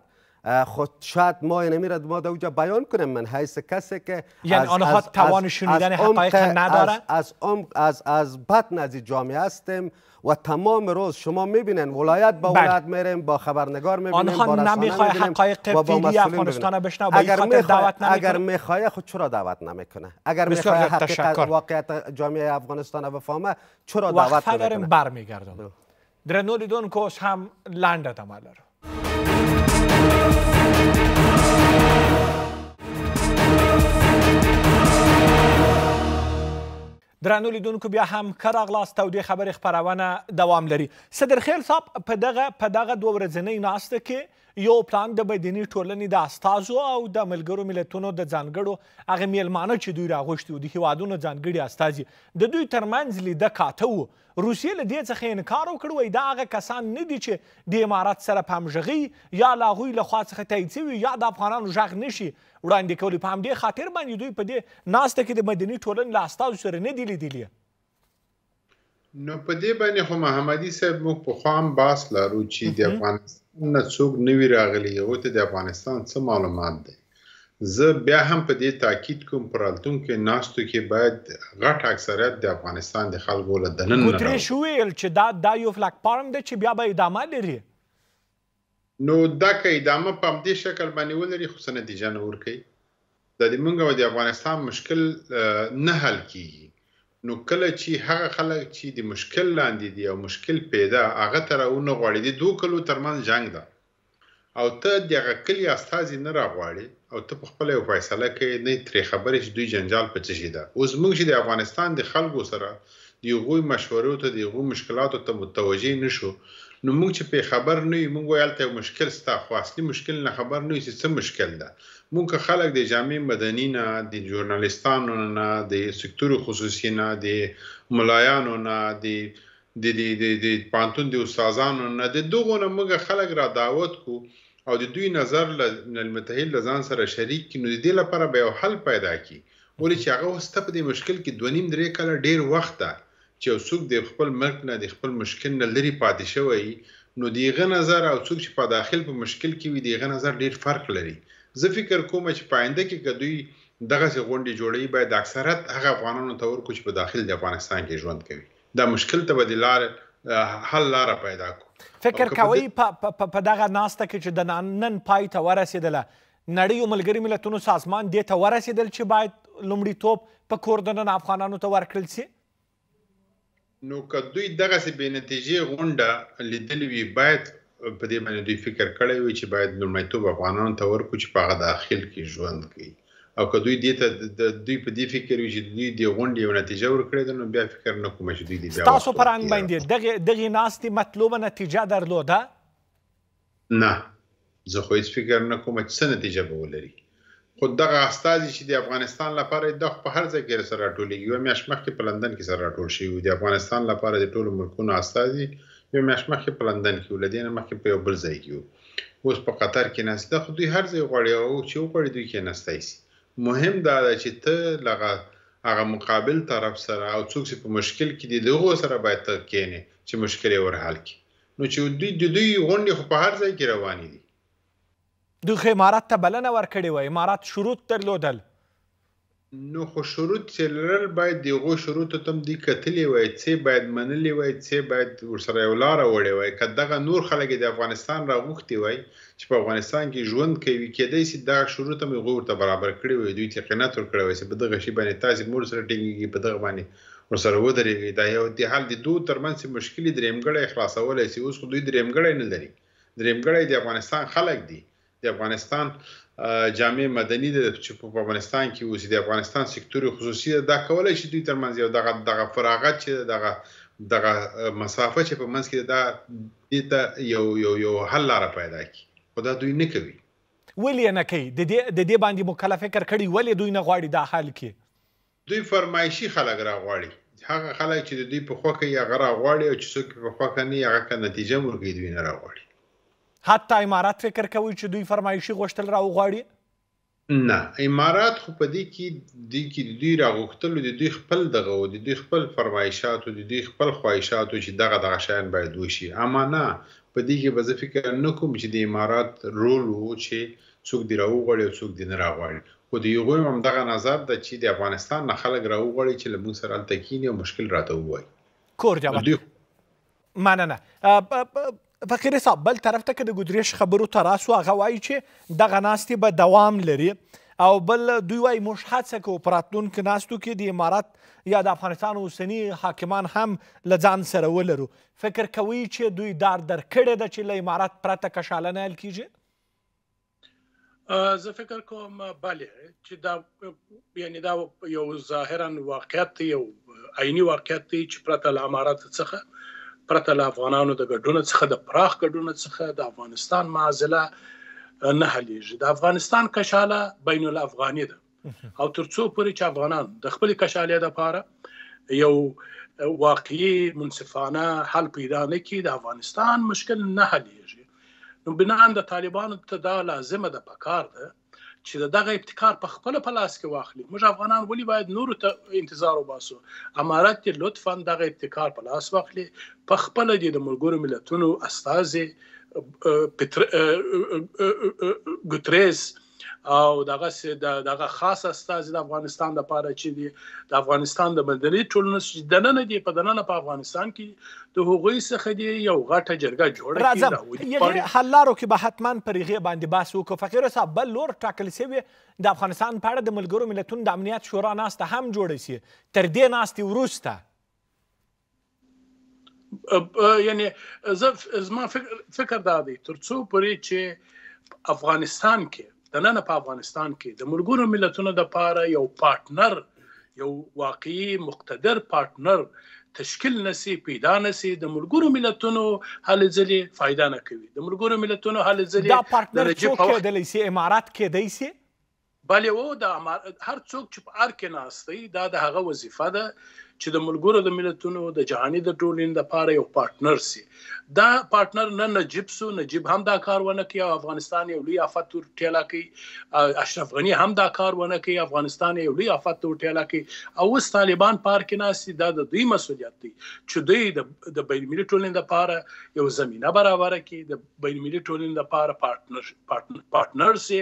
خود شاید ما نمیرد ما در اوجا بیان کنیم من حیث کسی که یعنی آنها توان شنیدن حقایق نداره از از از از بطن از جامعه هستیم و تمام روز شما میبینن ولایت با بله. ولایت میریم با خبرنگار میبینیم آنها نمیخوای حقایق فیلی افغانستان بشنو اگر دعوت اگر میخوای خود چرا دعوت نمیکنه اگر میخوای حقیقت واقعیت جامعه افغانستان بفهمه چرا دعوت نمیکنه وقت برمیگردم بله. در دون کوش هم لنده رو درنو لیدونکو بیا هم ښه راغلاست او دې خبرې خپرونه دوام لري صدرخیل صاحب په دغه په دغه دوه ورځنۍ ناسته کې یو پلان د بدینی ټولنې د استازو او د ملګرو ملتونو د ځانګړو هغه میلمانه چې دوی راغوښتي وو د هیوادونو ځانګړي استازي د دوی ترمنځ لیده کاته وو روسیې له دې څخه انکار وکړ وایي دا هغه کسان نه دي چې د امارات سره په همغږۍ یا له هغوی له خوا څخه تایید شوي یا د افغانانو غږ نه شي وړاندې کولې په همدې خاطر باندې دوی په دې ناسته کې د مدني ټولنې له استازو سره نه دي لیدلي نو په دې باندې خو محمدي صاحب موږ په خام باس لارو چې د افغانستان نه څوک نوی راغلی یو ته د افغانستان څه معلومات دی زه بیا هم په دې تاکید کوم پر التون کې ناشتو کې باید غټ اکثریت د افغانستان د خلکو له دننه راوړي ګوتري شوې چې دا د یو فلک پارم دی چې بیا به ادامه لري نو دا که ادامه په دې شکل باندې ولري خو څه نتیجه نه ورکوي دا د مونږ او د افغانستان مشکل نه حل کیږي نو کله چې هغه خلک چې د مشکل لاندې دي او مشکل پیدا هغه تر اونه غوړي دي دوه کلو ترمن جنگ ده او ته دغه کلی استازي نه راغواړي او ته په خپل فیصله کوي نه تری خبرې چې دوی جنجال په چشي ده اوس موږ چې د افغانستان د خلکو سره د یوغوی مشورو ته د یوغو مشکلاتو ته متوجي نشو نو موږ چې په خبر نه یو موږ ویل ته مشکل ستا خو اصلي مشکل نه خبر نه چې څه مشکل ده موږ که خلک د جامع مدني نه د ژورنالستانو نه د سکتور خصوصي نه د ملایانو نه د د د د د پانتون د استادانو نه د دوغو نه موږ خلک را دعوت کو او د دوی نظر له المتحد لزان سره شریک کینو د دې لپاره به یو حل پیدا کی ولې چې هغه واستپ د مشکل کې 2.5 3 کاله ډیر وخت ده چې یو څوک د خپل مرګ نه د خپل مشکل نه لري پاتې شوی نو دیغه نظر او څوک چې په داخل په مشکل کې وي دیغه نظر ډیر فرق لري زه فکر کوم چې پاینده کې کدوې دغه څه غونډې جوړې باید اکثریت هغه افغانانو ته ورکو چې په داخل د افغانستان کې ژوند کوي دا مشکل ته بدلار حل لار پیدا کو فکر کوي په دغه ناسته کې چې د نن پای ته ورسېدله نړۍ او ملګري ملتونو سازمان دې ته ورسېدل چې باید لومړیتوب په کور دننه افغانانو ته ورکړل شي نو که دوی دغه سي بې نتیجې غونډه لیدلې وي باید په دې باندې دوی فکر کړی وي چې باید لومړیتوب افغانانو ته ورکړو چې په هغه داخل کې ژوند کوي او که دوی دې ته دوی په دې فکر وي چې دوی دې غونډې یو نتیجه ورکړي نو بیا فکر نه کوم چې دوی دې بیا تاسو پر ان باندې دغه دغه ناستې مطلوبه نتیجه درلوده نه زه خو هیڅ فکر نه کوم چې څه نتیجه به ولري خو دغه استاذي چې د افغانستان لپاره د په هر ځای کې سره راټولېږي یو میاشت مخکې په لندن کې سره راټول شوی د افغانستان لپاره د ټولو ملکونو استاذي یو میاشت مخکې په لندن کې ولدین مخکې په یو بل ځای کې اوس په قطر کې نسته خو دوی هر ځای غوړي او چې وغوړي دوی کې نستای شي مهم دا ده چې ته لغه هغه مقابل طرف سره او څوک چې په مشکل کې دي دغه سره باید ته کېنې چې مشکل یې ورحل کړي نو چې دوی دوی غونډې خو په هر ځای کې روانې دي دغه امارات ته بلنه ورکړې وه امارات شروط درلودل نو خو شروط چې لرل باید دغه شروط ته هم دی کتلې وای چې باید منلې وای چې باید ورسره یو لار وړې وای کداغه نور خلک د افغانستان راغوختي وای چې په افغانستان کې ژوند کوي کېدای شي دا شروط هم غوړ ته برابر کړی وي دوی ته قناعت ورکړی وي چې په دغه شی باندې تاسو مور سره ټینګي په دغه باندې ورسره ودرېږي دا یو د حال د دوه ترمنځ مشکلي درېمګړې خلاصولای شي اوس خو دوی درېمګړې نه لري درېمګړې د افغانستان خلک دي د افغانستان جامع مدني د چې په افغانستان کې اوسې د افغانستان سکتور خصوصي دا کولای شي دوی ترمنځ یو دغه دغه فراغت چې دغه دغه مسافه چې په منځ کې دا د یو یو یو حل لاره پیدا کی خدا دوی نه کوي ولې نه کوي د دې د دې باندې مکلف فکر کړي ولې دوی نه غواړي دا حل کې دوی فرمایشي خلک را غواړي هغه خلک چې دوی په خوخه یا غره غواړي او چې څوک په خوخه نه یا هغه نتیجه مرګي دوی نه را غواړي حتی امارات فکر کوي چې دوی فرمایشي غوښتل راوغواړي نه امارات خو په دې کې د کې د دوی راغوښتلو د دوی خپل دغه د دوی خپل فرمایشاتو د دوی خپل خواهشاتو چې دغه دغه شایان باید وشي اما نه په دې کې به زه فکر نه کوم چې د امارات رول وو چې څوک دی راوغړي او څوک دی نه راغړي خو د یو هم دغه نظر د چې د افغانستان نه خلک راوغړي چې لمون سره التکینی او مشکل راته وایي کور جواب مننه فقیر صاحب بل طرف ته که د ګودریش خبرو ته راسو هغه وایي چې دغه ناستې به دوام لري او بل دوی وایي موږ هڅه کوو په راتلونکو ناستو کې د امارات یا د افغانستان اوسني حاکمان هم له ځان سره ولرو فکر کوئ چې دوی دار در کړې ده چې له امارات پرته کشاله نه حل کیږي زه فکر کوم بله چې دا یعنی دا یو ظاهرا واقعیت یو عیني واقعیت چې پرته له امارات څخه پرته له افغانانو د ګډون څخه د پراخ ګډون څخه د افغانستان معزله نه هليږي د افغانستان کشاله بین الافغاني ده او ترڅو پورې چې افغانان د خپل کشاله لپاره یو واقعي منصفانه حل پیدا نه کړي د افغانستان مشکل نه هليږي نو بنان د طالبانو ته دا لازمه ده پکار ده چې دغه ابتکار په خپل په لاس کې واخلي موږ افغانان ولې باید نور ته انتظار وباسو امارات ته لطفا دغه ابتکار په لاس واخلي په خپل د ملګرو ملتونو استاذ پتر ګوتریس او دغه دغه خاص استاذ د افغانستان د پاره چې دی د افغانستان د مدني ټولنې د نن دی په دننه په افغانستان کې د هغوی څخه دی یو غټه جرګه جوړه کیږي یعنی حلارو کې به حتما پرېغه باندې باس وکړو فقیر صاحب بل لور ټاکل سوی د افغانستان په اړه د ملګرو ملتونو د امنیت شورا ناسته هم جوړه شي تر دې ناستې وروسته یعنی زما فکر دا دی ترڅو پرې چې افغانستان کې د نن په افغانستان کې د ملګرو ملتونو د پاره یو پارټنر یو واقعي مقتدر پارټنر تشکیل نسی پیدا نسی د ملګرو ملتونو حل ځلې فائدہ نه کوي د ملګرو ملتونو حل ځلې دا پارټنر څوک د لیسې امارات کې دی سي بلې وو د هر څوک چې په ار کې ناستي دا د هغه وظیفه ده چې د ملګرو د ملتونو د جهاني د ټولین د پاره یو پارټنر سي دا پارټنر نه نجیب سو نجیب هم دا کار ونه کوي افغانستان یو لوی آفت تور ټیلا کوي اشرف غنی هم دا کار ونه کوي افغانستان یو لوی آفت تور ټیلا کوي او وس طالبان پارک نه سي دا د دوی مسولیت دی چې دوی د بین المللي ټولنې لپاره یو زمينه برابر کړي د بین المللي ټولنې لپاره پارټنر پارټنر پارټنر سي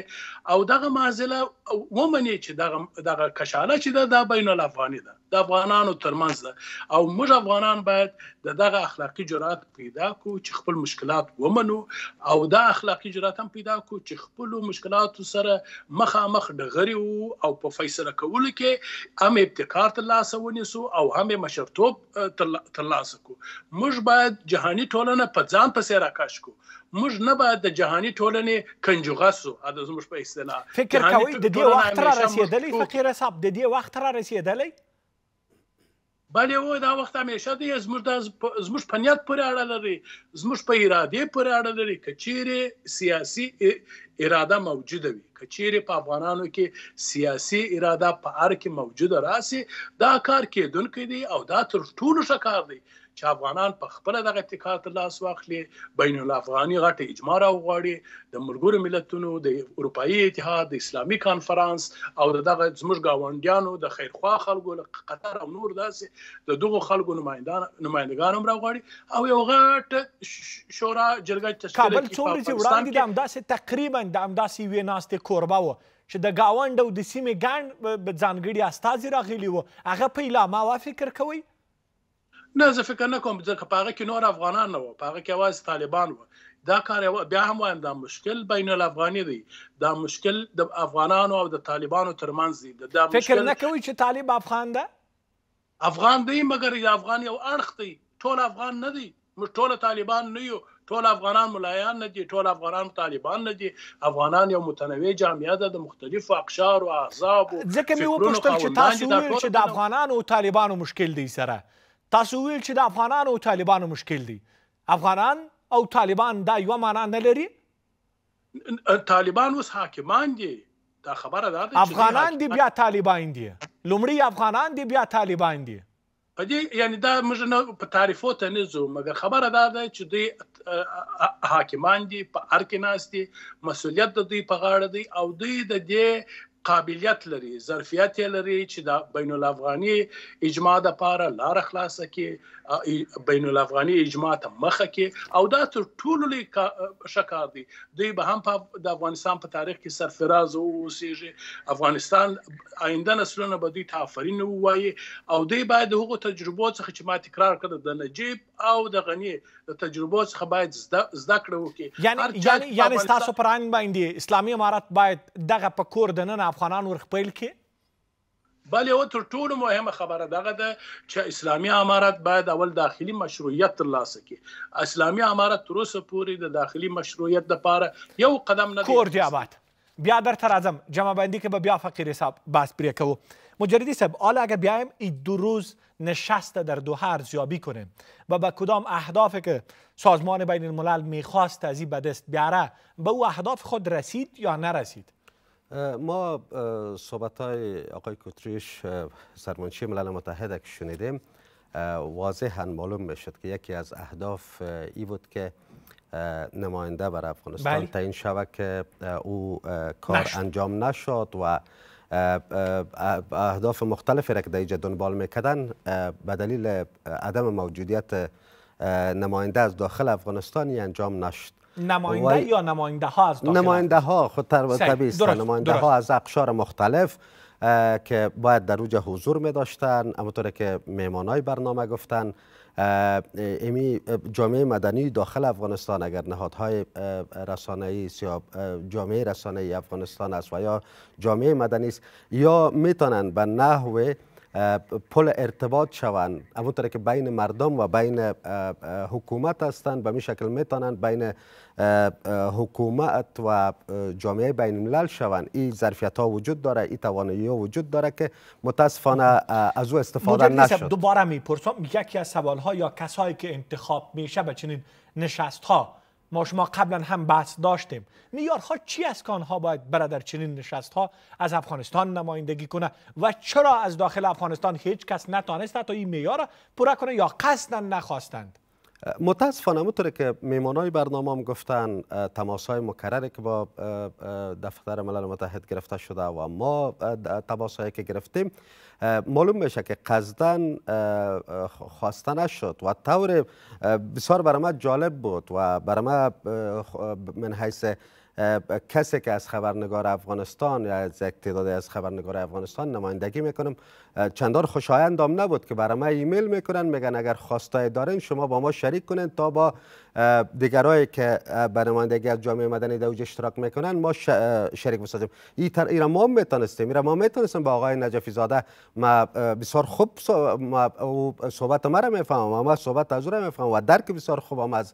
او دغه مازله ومني چې دغه دغه کشاله چې د بین الافغاني ده د افغانانو ترمنځ ده او موږ افغانان باید دغه اخلاقی جرأت پیدا پیدا کو چې خپل مشکلات ومنو او دا اخلاقی جرات هم پیدا کو چې خپل مشکلاتو سره مخامخ ډغري او په فیصله کولو کې هم ابتکار ترلاسه ونیسو او هم مشرتوب ترلاسه کو موږ باید جهانی ټولنه په ځان پسې راکاش کو موږ نه باید د جهانی ټولنې کنجوغه سو د زموږ په اصطلاح فکر کوي د دې وخت را رسیدلې فقیر صاحب د دې وخت را رسیدلې بلې و دا وخت همیشه دی زموږ د زموږ په نیت پورې اړه لري زموږ په اراده پورې اړه لري کچېره سیاسي اراده موجوده وي کچېره په افغانانو کې سیاسي اراده په ار کې موجوده راسي دا کار کېدونکې دی او دا تر ټولو ښه کار دی چې افغانان په خپل دغه ابتکار ته لاس واخلي بین الافغاني غټه اجماع راوغواړي د مرګورو ملتونو د اروپאי اتحاد د اسلامي کانفرنس او دغه زموږ گاونډیانو د خیرخوا خلکو له قطر او نور داسې د دغه خلکو نمائندان نمائندګان هم راوغواړي او یو غټ شورا جرګه تشکیل کابل څومره چې وړاندې د همداسې تقریبا د همداسې وې ناستې کوربه و چې د گاوند او د سیمې ګاند ځانګړي استاد راغلی و هغه په اعلان ما فکر کوي نه زه فکر نه کوم ځکه په هغه کې نور افغانان نه وو په هغه کې واز طالبان وو دا کار بیا هم وایم دا مشکل بین الافغاني دی دا مشکل د افغانانو او د طالبانو ترمنځ دی دا مشکل فکر نه کوي چې طالب افغان ده افغان دی مګر یو افغان یو اړخ دی ټول افغان نه دی موږ ټول طالبان نه یو ټول افغانان ملایان نه دي ټول افغانان طالبان نه دي افغانان یو متنوع جامعه ده د مختلفو اقشار او احزاب ځکه مې وپوښتل چې تاسو چې د افغانانو او طالبانو مشکل دی سره تاسو ویل چې د افغانانو او طالبانو مشکل دی افغانان او طالبان دا یو معنا نه لري طالبان اوس حاکمان دي دا خبره ده افغانان دي بیا طالبان دي لومړی افغانان دي بیا طالبان دي پدې یعنی دا موږ نه په تعریفو ته نه ځو مګر خبره دا ده چې دوی حاکمان دي په ارکیناستي مسولیت د دوی په غاړه دی او دوی د دې قابلیت لري ظرفیت لري چې د بین الافغاني اجماع د پاره لار خلاصه کې بین الافغاني اجماع ته مخه کې او دا تر ټولو لوی شکار دی دوی به هم په د افغانستان په تاریخ کې سرفراز او اوسېږي افغانستان آینده نسلونه به دوی تافرین وایي او دوی باید هغه تجربو څخه چې ما تکرار کړ د نجیب او د غنی د تجربو څخه باید زده کړو کې یعنی یعنی یعنی تاسو پران باندې اسلامي امارات باید دغه پکور دننه افغانان ورخپیل کې بل یو تر ټولو مهمه خبره دغه ده چې اسلامي امارت باید اول داخلي مشروعیت ترلاسه کړي اسلامي امارت تر اوسه پورې د داخلي مشروعیت لپاره یو قدم نه دی کور دی آباد بیا در تر ازم جمع بندی که به بیا فقیر حساب بس پریه کو مجردی صاحب حالا اگر بیایم این دو روز نشست در دوحه ارزیابی کنیم و به کدام اهدافی که سازمان بین الملل میخواست از این بدست بیاره به او اهداف خود رسید یا نرسید ما صحبت های آقای کتریش سرمانچی ملل متحده که شنیدیم واضحا معلوم میشد که یکی از اهداف ای بود که نماینده بر افغانستان تا بله. تعیین شود که او کار انجام نشد و اهداف مختلفی را که در اینجا دنبال میکدن به دلیل عدم موجودیت نماینده از داخل افغانستانی انجام نشد نماینده یا نماینده ها از داخل نماینده ها خود طبیعی نماینده ها از اقشار مختلف که باید در اوج حضور می داشتن طوری که های برنامه گفتن امی جامعه مدنی داخل افغانستان اگر نهادهای رسانه‌ای یا جامعه رسانه‌ای افغانستان است و یا جامعه مدنی است یا میتونن به نحو پل ارتباط شوند همونطور که بین مردم و بین حکومت هستند به می شکل میتونند بین حکومت و جامعه بین الملل شوند این ظرفیت ها وجود داره این توانایی ها وجود داره که متاسفانه از او استفاده نشد دوباره میپرسم یکی از سوال ها یا کسایی که انتخاب میشه به چنین نشست ها ما شما قبلا هم بحث داشتیم میارها چی از که آنها باید برادر چنین نشست ها از افغانستان نمایندگی کنه و چرا از داخل افغانستان هیچ کس نتانست تا این میار را پوره کنه یا قصدا نخواستند متاسفانه همونطوره که های برنامه هم گفتن تماس های مکرری که با دفتر ملل متحد گرفته شده و ما تماس هایی که گرفتیم معلوم میشه که قزدن خواسته نشد و طور بسیار برای جالب بود و برای ما من حیث کسی که از خبرنگار افغانستان یا از تعداد از خبرنگار افغانستان نمایندگی میکنم چندان خوشایندم نبود که برای ما ایمیل میکنن میگن اگر خواستای دارین شما با ما شریک کنین تا با دیگرایی که به نمایندگی از جامعه مدنی در اشتراک میکنن ما شریک بسازیم این تر ما میتونستیم ایرا ما میتونستیم با آقای نجفی زاده ما بسیار خوب صحبت ما را میفهمم ما صحبت از میفهمم و درک بسیار خوبم از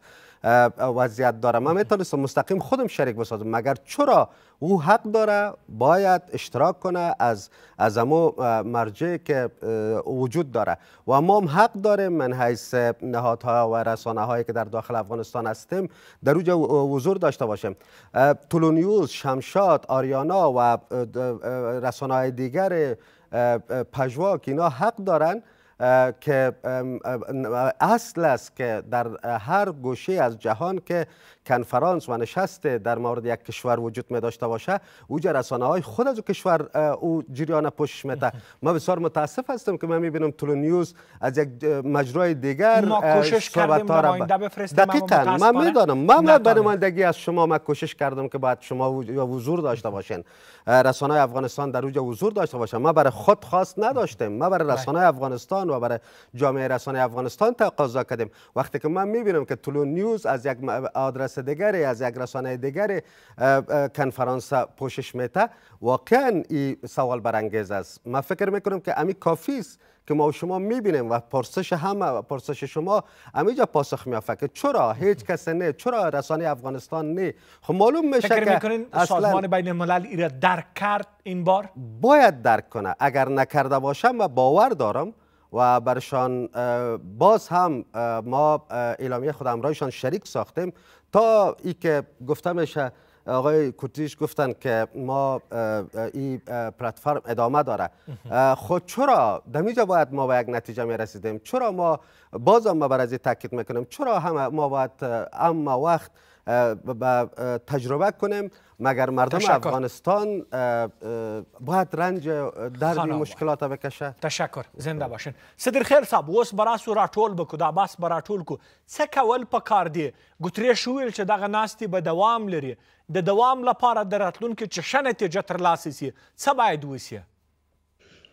وضعیت دارم ما میتونستم مستقیم خودم شریک بسازم مگر چرا او حق داره باید اشتراک کنه از از امو که وجود داره و ما هم حق داریم من حیث نهادها و رسانه هایی که در داخل افغانستان هستیم در اوجا حضور داشته باشیم تولونیوز شمشاد آریانا و رسانه های دیگر پژواک اینا حق دارن که اصل است که در هر گوشه از جهان که کنفرانس و نشست در مورد یک کشور وجود می داشته باشه او رسانه های خود از کشور او جریان می ده ما بسیار متاسف هستم که من بینم تلو نیوز از یک مجرای دیگر ما کوشش کردیم نماینده بفرستیم دقیقا من دانم من به نماندگی از شما ما کوشش کردم که باید شما حضور داشته باشین رسانه افغانستان در اوج حضور داشته باشن ما برای خود خواست نداشتیم ما برای بله. رسانه افغانستان و برای جامعه رسانه افغانستان تقاضا کردیم وقتی که من میبینم که طلوع نیوز از یک آدرس دیگری از یک رسانه دیگر کنفرانس پوشش میته واقعا این سوال برانگیز است من فکر میکنم که امی کافی است که ما و شما میبینیم و پرسش همه پرسش شما امیجا پاسخ میافه که چرا هیچ کس نه چرا رسانه افغانستان نه خب معلوم میشه فکر میکنین سازمان بین الملل ایراد درک کرد این بار باید درک کنه اگر نکرده باشم و باور دارم و برشان باز هم ما اعلامیه خود همراهشان شریک ساختیم تا ای که گفته میشه آقای کوتیش گفتن که ما این پلتفرم ادامه داره خود خب چرا دمیجا باید ما به یک نتیجه می رسیدیم چرا ما هم ما بر از تاکید میکنیم چرا همه ما باید اما وقت به تجربه کنیم مگر مردم تشکر. افغانستان باید رنج درد مشکلات بکشه تشکر زنده باشین صدر خیر صاحب اوس براسو راټول بکو دا باس براټول کو څه کول پکار دی ګوتریش وویل چې دغه ناستې به دوام لري د دوام لپاره د راتلونکي چې ښه نتیجه ترلاسه سي څه باید وسي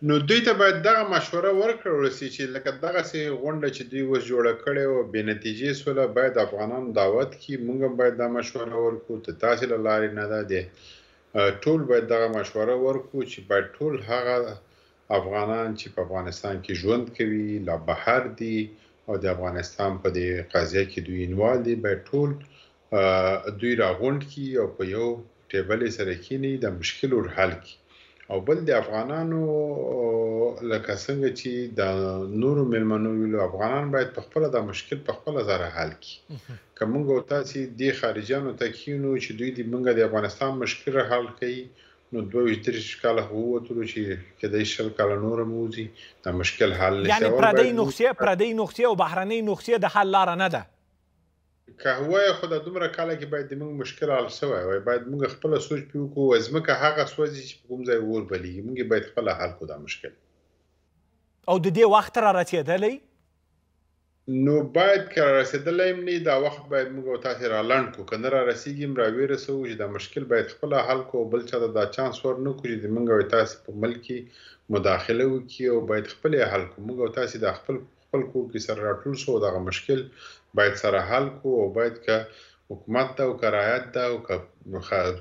نو دوی ته باید دغه مشوره ورکړل شي چې لکه دغه سي غونډه چې دوی وس جوړه کړې او بې نتیجې سوله باید افغانان دعوت کړي موږ باید دا مشوره ورکړو ته تاسو له لارې نه ده دي ټول باید دغه مشوره ورکړو چې باید ټول هغه افغانان چې په افغانستان کې ژوند کوي لا بهر دي او د افغانستان په دې قضیه کې دوی انوال دي باید ټول دوی راغونډ کړي او په یو ټیبل سره کېنی د مشکل ور حل کړي او بل د افغانانو لکه څنګه چې د نورو ملمنو ویلو افغانان باید په خپل د مشکل په خپل ځای حل کړي کومګ او تاسو د خارجانو تکینو چې دوی د منګه د افغانستان مشکل حل کړي نو 23 کال هو وتلو چې کدی شل کال نور موزي دا مشکل حل نه یعنی پردې نوخصه پردې نوخصه او بهرنۍ نوخصه د حل لار نه ده قهوه خو د دومره کاله کې باید موږ مشکل حل شوی وای باید موږ خپل سوچ پیو کو ازمکه هغه سوځي چې په کوم ځای ور بلیږي موږ باید خپل حل کو دا مشکل او د دې وخت را رسیدلې نو باید کړه رسیدلې مې دا وخت باید موږ او تاسو را لاند کو کنه را رسیدګم را ویرسو چې دا مشکل باید خپل حل کو بل چا دا چانس ور نه کړی د موږ او تاسو په ملکی مداخله وکي او باید خپل حل کو موږ او تاسو د خپل خپل کور کې سره راټول شو دا مشکل باید سره حل کو او باید که حکومت ته او که رعایت ده او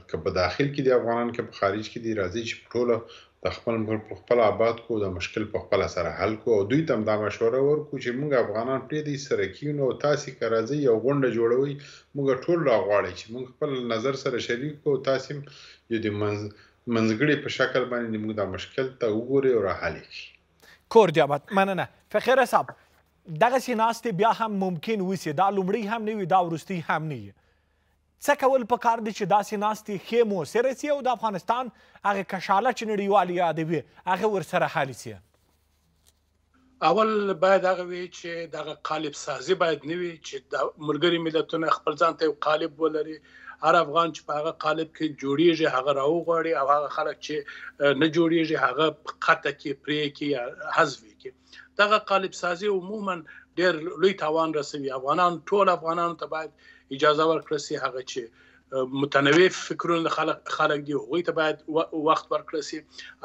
که په داخل کې دي افغانان که په خارج کې دي راځي چې ټوله د خپل ملک په خپل آباد کو د مشکل په خپل سره حل کو او دوی تم دا مشوره ورکو چې موږ افغانان پرې دي سره کینو تاسو کې راځي یو غونډه جوړوي موږ ټول راغواړي چې موږ خپل نظر سره شریک کو تاسو یو د منځګړي په شکل باندې موږ دا مشکل ته وګوري او را حل کړي کور دی آباد مننه فخیر صاحب دغه سیناستې بیا هم ممکن وسی دا لومړی هم نه وي دا ورستی هم نه څه کول په کار دي چې دا سیناستې خې مو سره سی او د افغانستان هغه کشاله چې نړیوال یادوي هغه ورسره حالي سی اول باید هغه وی چې دغه قالب سازي باید نه وي چې د ملګری ملتونو خپل ځان ته قالب ولري هر افغان چې په هغه قالب کې جوړیږي هغه راوغړي او هغه خلک چې نه جوړیږي هغه قطه کې پرې کې حذف کې دغه قالب سازي عموما ډیر لوی تاوان رسوي افغانان ټول افغانانو ته باید اجازه ورکړي چې هغه چې متنوع فکرونه خلق خلق دی هغه ته باید وخت ورکړي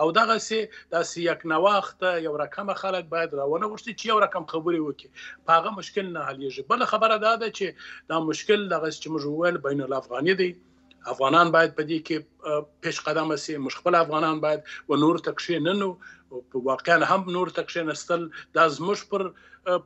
او دغه سي د سیاک نه وخت یو رقم خلق باید راونه وشتي چې یو رقم خبري وکړي په هغه مشکل نه حلېږي بل خبره دا ده چې دا مشکل دغه چې موږ ویل بین الافغاني دی افغانان باید په دې کې پیش قدم شي مش خپل افغانان باید و نور تکښې ننو په واقعا هم نور تکښې نستل دا زموږ پر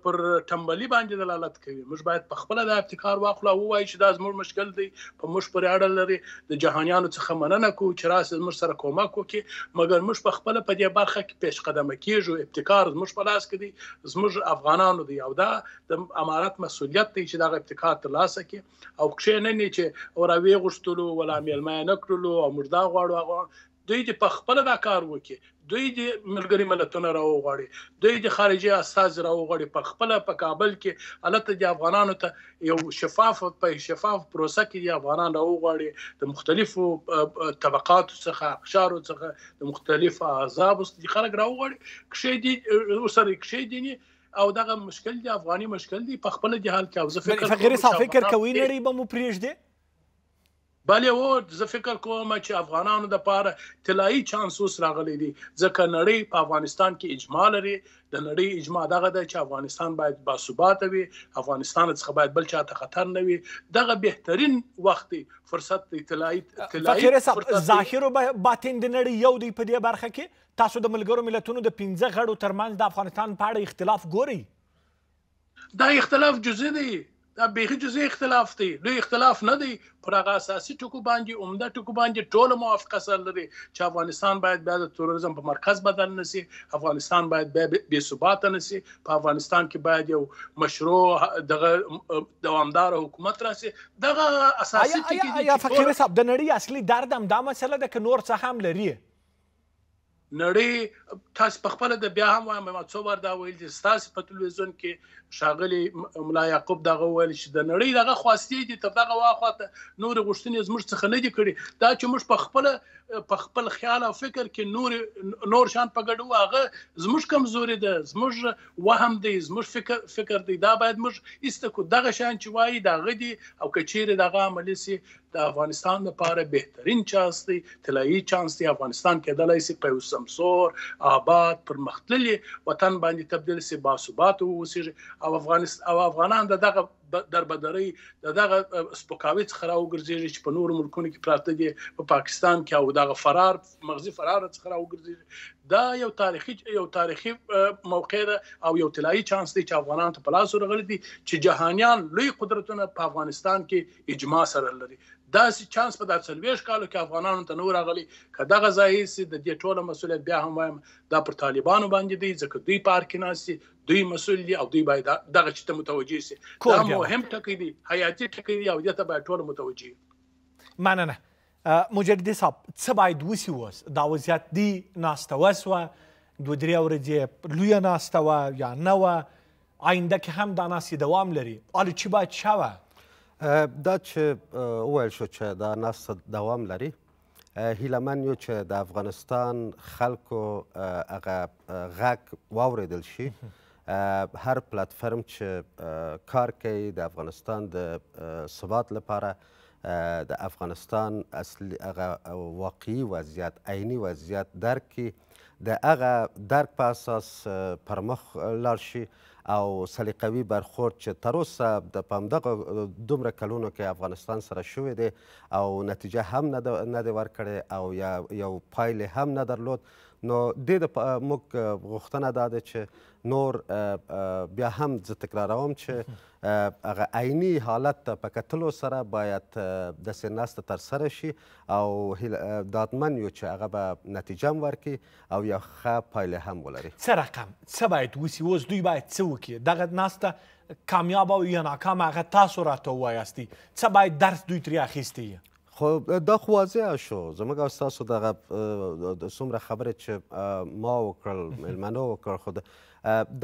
پر ټمبلي باندې دلالت کوي موږ باید په خپل د ابتکار واخلو او وایي چې دا زموږ مشکل دی په موږ پر اړه لري د جهانيانو څخه مننه کوو چې راس موږ سره کومک وکړي مګر موږ په خپل په دې برخه کې پیش قدمه کیږو ابتکار موږ په لاس کې دی زموږ افغانانو دی او دا د امارات مسولیت دی چې دا ابتکار ترلاسه کړي او کښې نه نه چې اوراوي غشتلو ولا میلمه نه کړلو او موږ دا غواړو دوی د پخپل دا کار وکړي دوی د ملګری ملتونو راوغړي دوی د خارجي اساس راوغړي په خپل په کابل کې الته د افغانانو ته یو شفاف په شفاف پروسه کې د افغانانو راوغړي د مختلفو طبقاتو څخه اقشارو څخه د مختلفو احزاب څخه خلک راوغړي کښې دي وسره کښې دي او دغه مشکل دی افغاني مشکل دی په خپل د حل کې او زه فکر فقیر صافي فکر کوي نری به مو پریږدي بلې و زه فکر کوم چې افغانانو د پاره طلایی چانس اوس راغلی دی ځکه نړۍ په افغانستان کې اجماع لري د نړۍ اجماع دغه ده چې افغانستان باید باثبات وي افغانستان څخه باید بل چاته خطر نه وي دغه بهترین وخت فرصت دی طلایی طلایی ظاهر او باطن د نړۍ یو دی په دې برخه کې تاسو د ملګرو ملتونو د 15 غړو ترمنځ د افغانستان په اړه اختلاف ګوري دا اختلاف جزئی دی دا بیخي جزې اختلاف دی لوی اختلاف نه دی پر هغه اساسي ټکو باندې عمده ټکو باندې ټول موافقه سره لري چې افغانستان باید بیا د تروریزم په مرکز بدل نشي افغانستان باید بیا بې ثبات نشي په افغانستان کې باید یو مشروع دغه دوامدار حکومت راسي دغه اساسي ټکي دی یا فقیر صاحب د نړۍ اصلي درد هم دا مسله ده چې نور څه هم لري نړۍ تاسو په خپل د بیا هم ما څو ور دا ویل چې تاسو په ټلویزیون کې شاغلي ملا یعقوب دغه ویل چې د نړۍ دغه خواستی دي تر دغه واخواته نور غشتنې زموږ څخه نه دي کړي دا چې موږ په خپل په خپل خیال او فکر کې نور نور شان په ګډو هغه زموږ کمزوري ده زموږ وهم دی زموږ فکر فکر دی دا باید موږ ایسته کو دغه شان چې وایي دا غدي او کچیر دغه عملی سي د افغانستان لپاره بهترین چانس دی طلایی چانس دی افغانستان کېدلای شي په سمسور آباد پرمختللی وطن باندې تبدیل شي باثبات اوسېږي او افغانستان او افغانان دغه دربدري دغه سپکاوي څخه راوګرځي چې په نورو ملکونو کې پراته دي په پاکستان کې او دغه فرار مغزي فرار څخه راوګرځي دا یو تاریخي یو تاریخي موقع ده او یو طلایی چانس دی چې افغانان ته په لاس ورغلي دي چې جهانيان لوی قدرتونه په افغانستان کې اجماع سره لري دا سي چانس په داسې لويش کالو کې افغانانو ته نو راغلي کدا غزایي سي د دې ټوله مسولیت بیا هم وایم دا پر طالبانو باندې دی ځکه دوی پارک ناسي دوی مسول دي او دوی باید دغه چې ته متوجي سي دا مهم ټکی دی حیاتي ټکی دی او دې ته باید ټول متوجي مننه مجرد صاحب څه باید وسی وس دا وضعیت دی ناسته وسوه دوه درې ورځې لوی ناسته و یا نه و آینده که هم دا ناسې دوام لري الو چې باید شوه دا چې وویل شو چې دا ناسته دوام لري هیلمن یو چې د افغانستان خلکو هغه غږ واورېدل شي هر پلتفرم چې کار کوي د افغانستان د ثبات لپاره د افغانستان اصلي هغه واقعي وضعیت عیني وضعیت درک کړي د هغه درک په اساس پر مخ لاړ شي او سلیقوي برخورد چې تر اوسه د په همدغه دومره کلونو کې افغانستان سره شوی دی او نتیجه هم نه ده ورکړې او یا یو پایلې هم نه درلود نو د دې موږ غوښتنه دا ده چې نور بیا هم زه تکراروم چې هغه عیني حالت ته په کتلو سره باید داسې ناسته ترسره شي او دادمن یو چې هغه به نتیجه هم ورکړي او یو ښه پایله هم ولري څه رقم څه باید وسي اوس دوی باید څه وکړي دغه ناسته کامیاب او یا ناکام هغه تاسو راته ووایاستئ څه باید درس دوی ترې اخیستی خو دا خو واضح شو زموږ او ستاسو دغه څومره خبرې چې ما وکړل میلمنو وکړ خو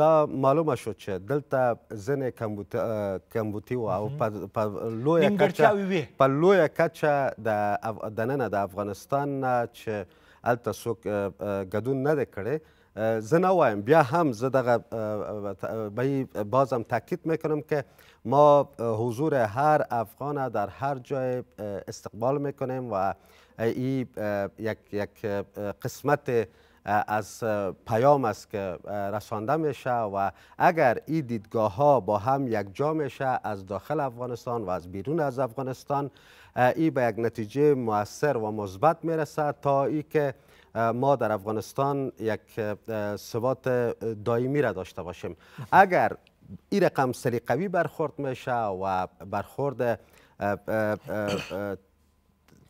دا معلومه شو چې دلته ځینې کمبوتي وه او په لویه کچه په لویه کچه د ننه د افغانستان نه چې هلته څوک ګډون نه دی کړی زه نه وایم بیا هم زه دغه به باز هم تاکید میکنم که ما حضور هر افغان در هر جای استقبال میکنیم و این یک, یک قسمت از پیام است که رسانده میشه و اگر این دیدگاه ها با هم یک جا میشه از داخل افغانستان و از بیرون از افغانستان این به یک نتیجه موثر و مثبت میرسد تا ای که ما در افغانستان یک ثبات دائمی را داشته باشیم اگر ای رقم سلیقوی برخورد میشه و برخورد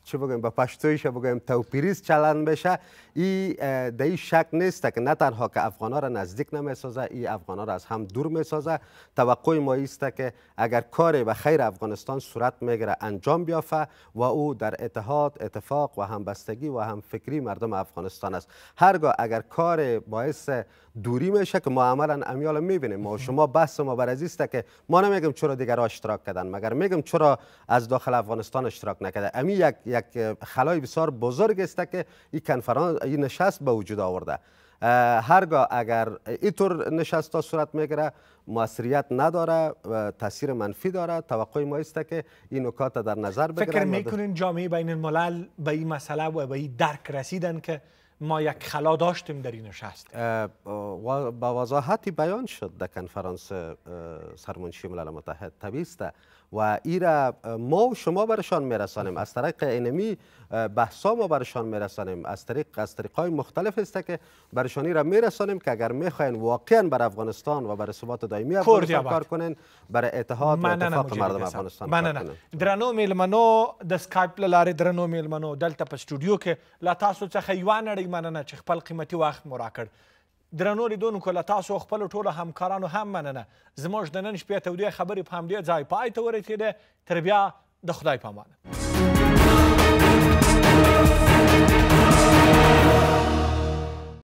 چه بگویم به پشتویش بگویم توپیریز چلند بشه ای د ای شک نیست که نه تنها که ها را نزدیک نمیسازه ای افغانا را از هم دور سازه توقع ما است که اگر کاری به خیر افغانستان صورت میگیره انجام بیافه و او در اتحاد اتفاق و همبستگی و هم فکری مردم افغانستان است هرگاه اگر کار باعث دوری میشه که ما عملا امیال میبینیم ما شما بحث ما بر است که ما نمیگم چرا دیگر اشتراک کردن مگر میگم چرا از داخل افغانستان اشتراک نکرده امی یک یک خلای بسیار بزرگ است که این کنفرانس این نشست به وجود آورده هرگاه اگر اینطور نشست ها صورت میگیره موثریت نداره و تاثیر منفی داره توقع ما است که این نکات در نظر بگیرن فکر میکنین جامعه بین الملل به این مسئله و به درک رسیدن که ما یک خلا داشتیم در این نشست با وضاحتی بیان شد در کنفرانس سرمنشی ملل متحد طبیسته و ای را ما و شما برشان میرسانیم از طریق اینمی بحثا ما برشان میرسانیم از طریق از طریق های مختلف است که برشانی را میرسانیم که اگر میخواین واقعا بر افغانستان و بر ثبات دائمی افغانستان کار کنین بر اتحاد و اتفاق مردم افغانستان کار کنین درنو میلمنو د سکایپ لاره درنو میلمنو دلته په سټوډیو کې لا تاسو څخه یو نړۍ مننه چې خپل قیمتي وخت مو راکړ درنو لیدونکو له تاسو خپلو ټولو همکارانو هم مننه زموږ د نن شپې تودې خبرې په همدې ځای پای ته ورسېدې تر بیا د خدای په امانه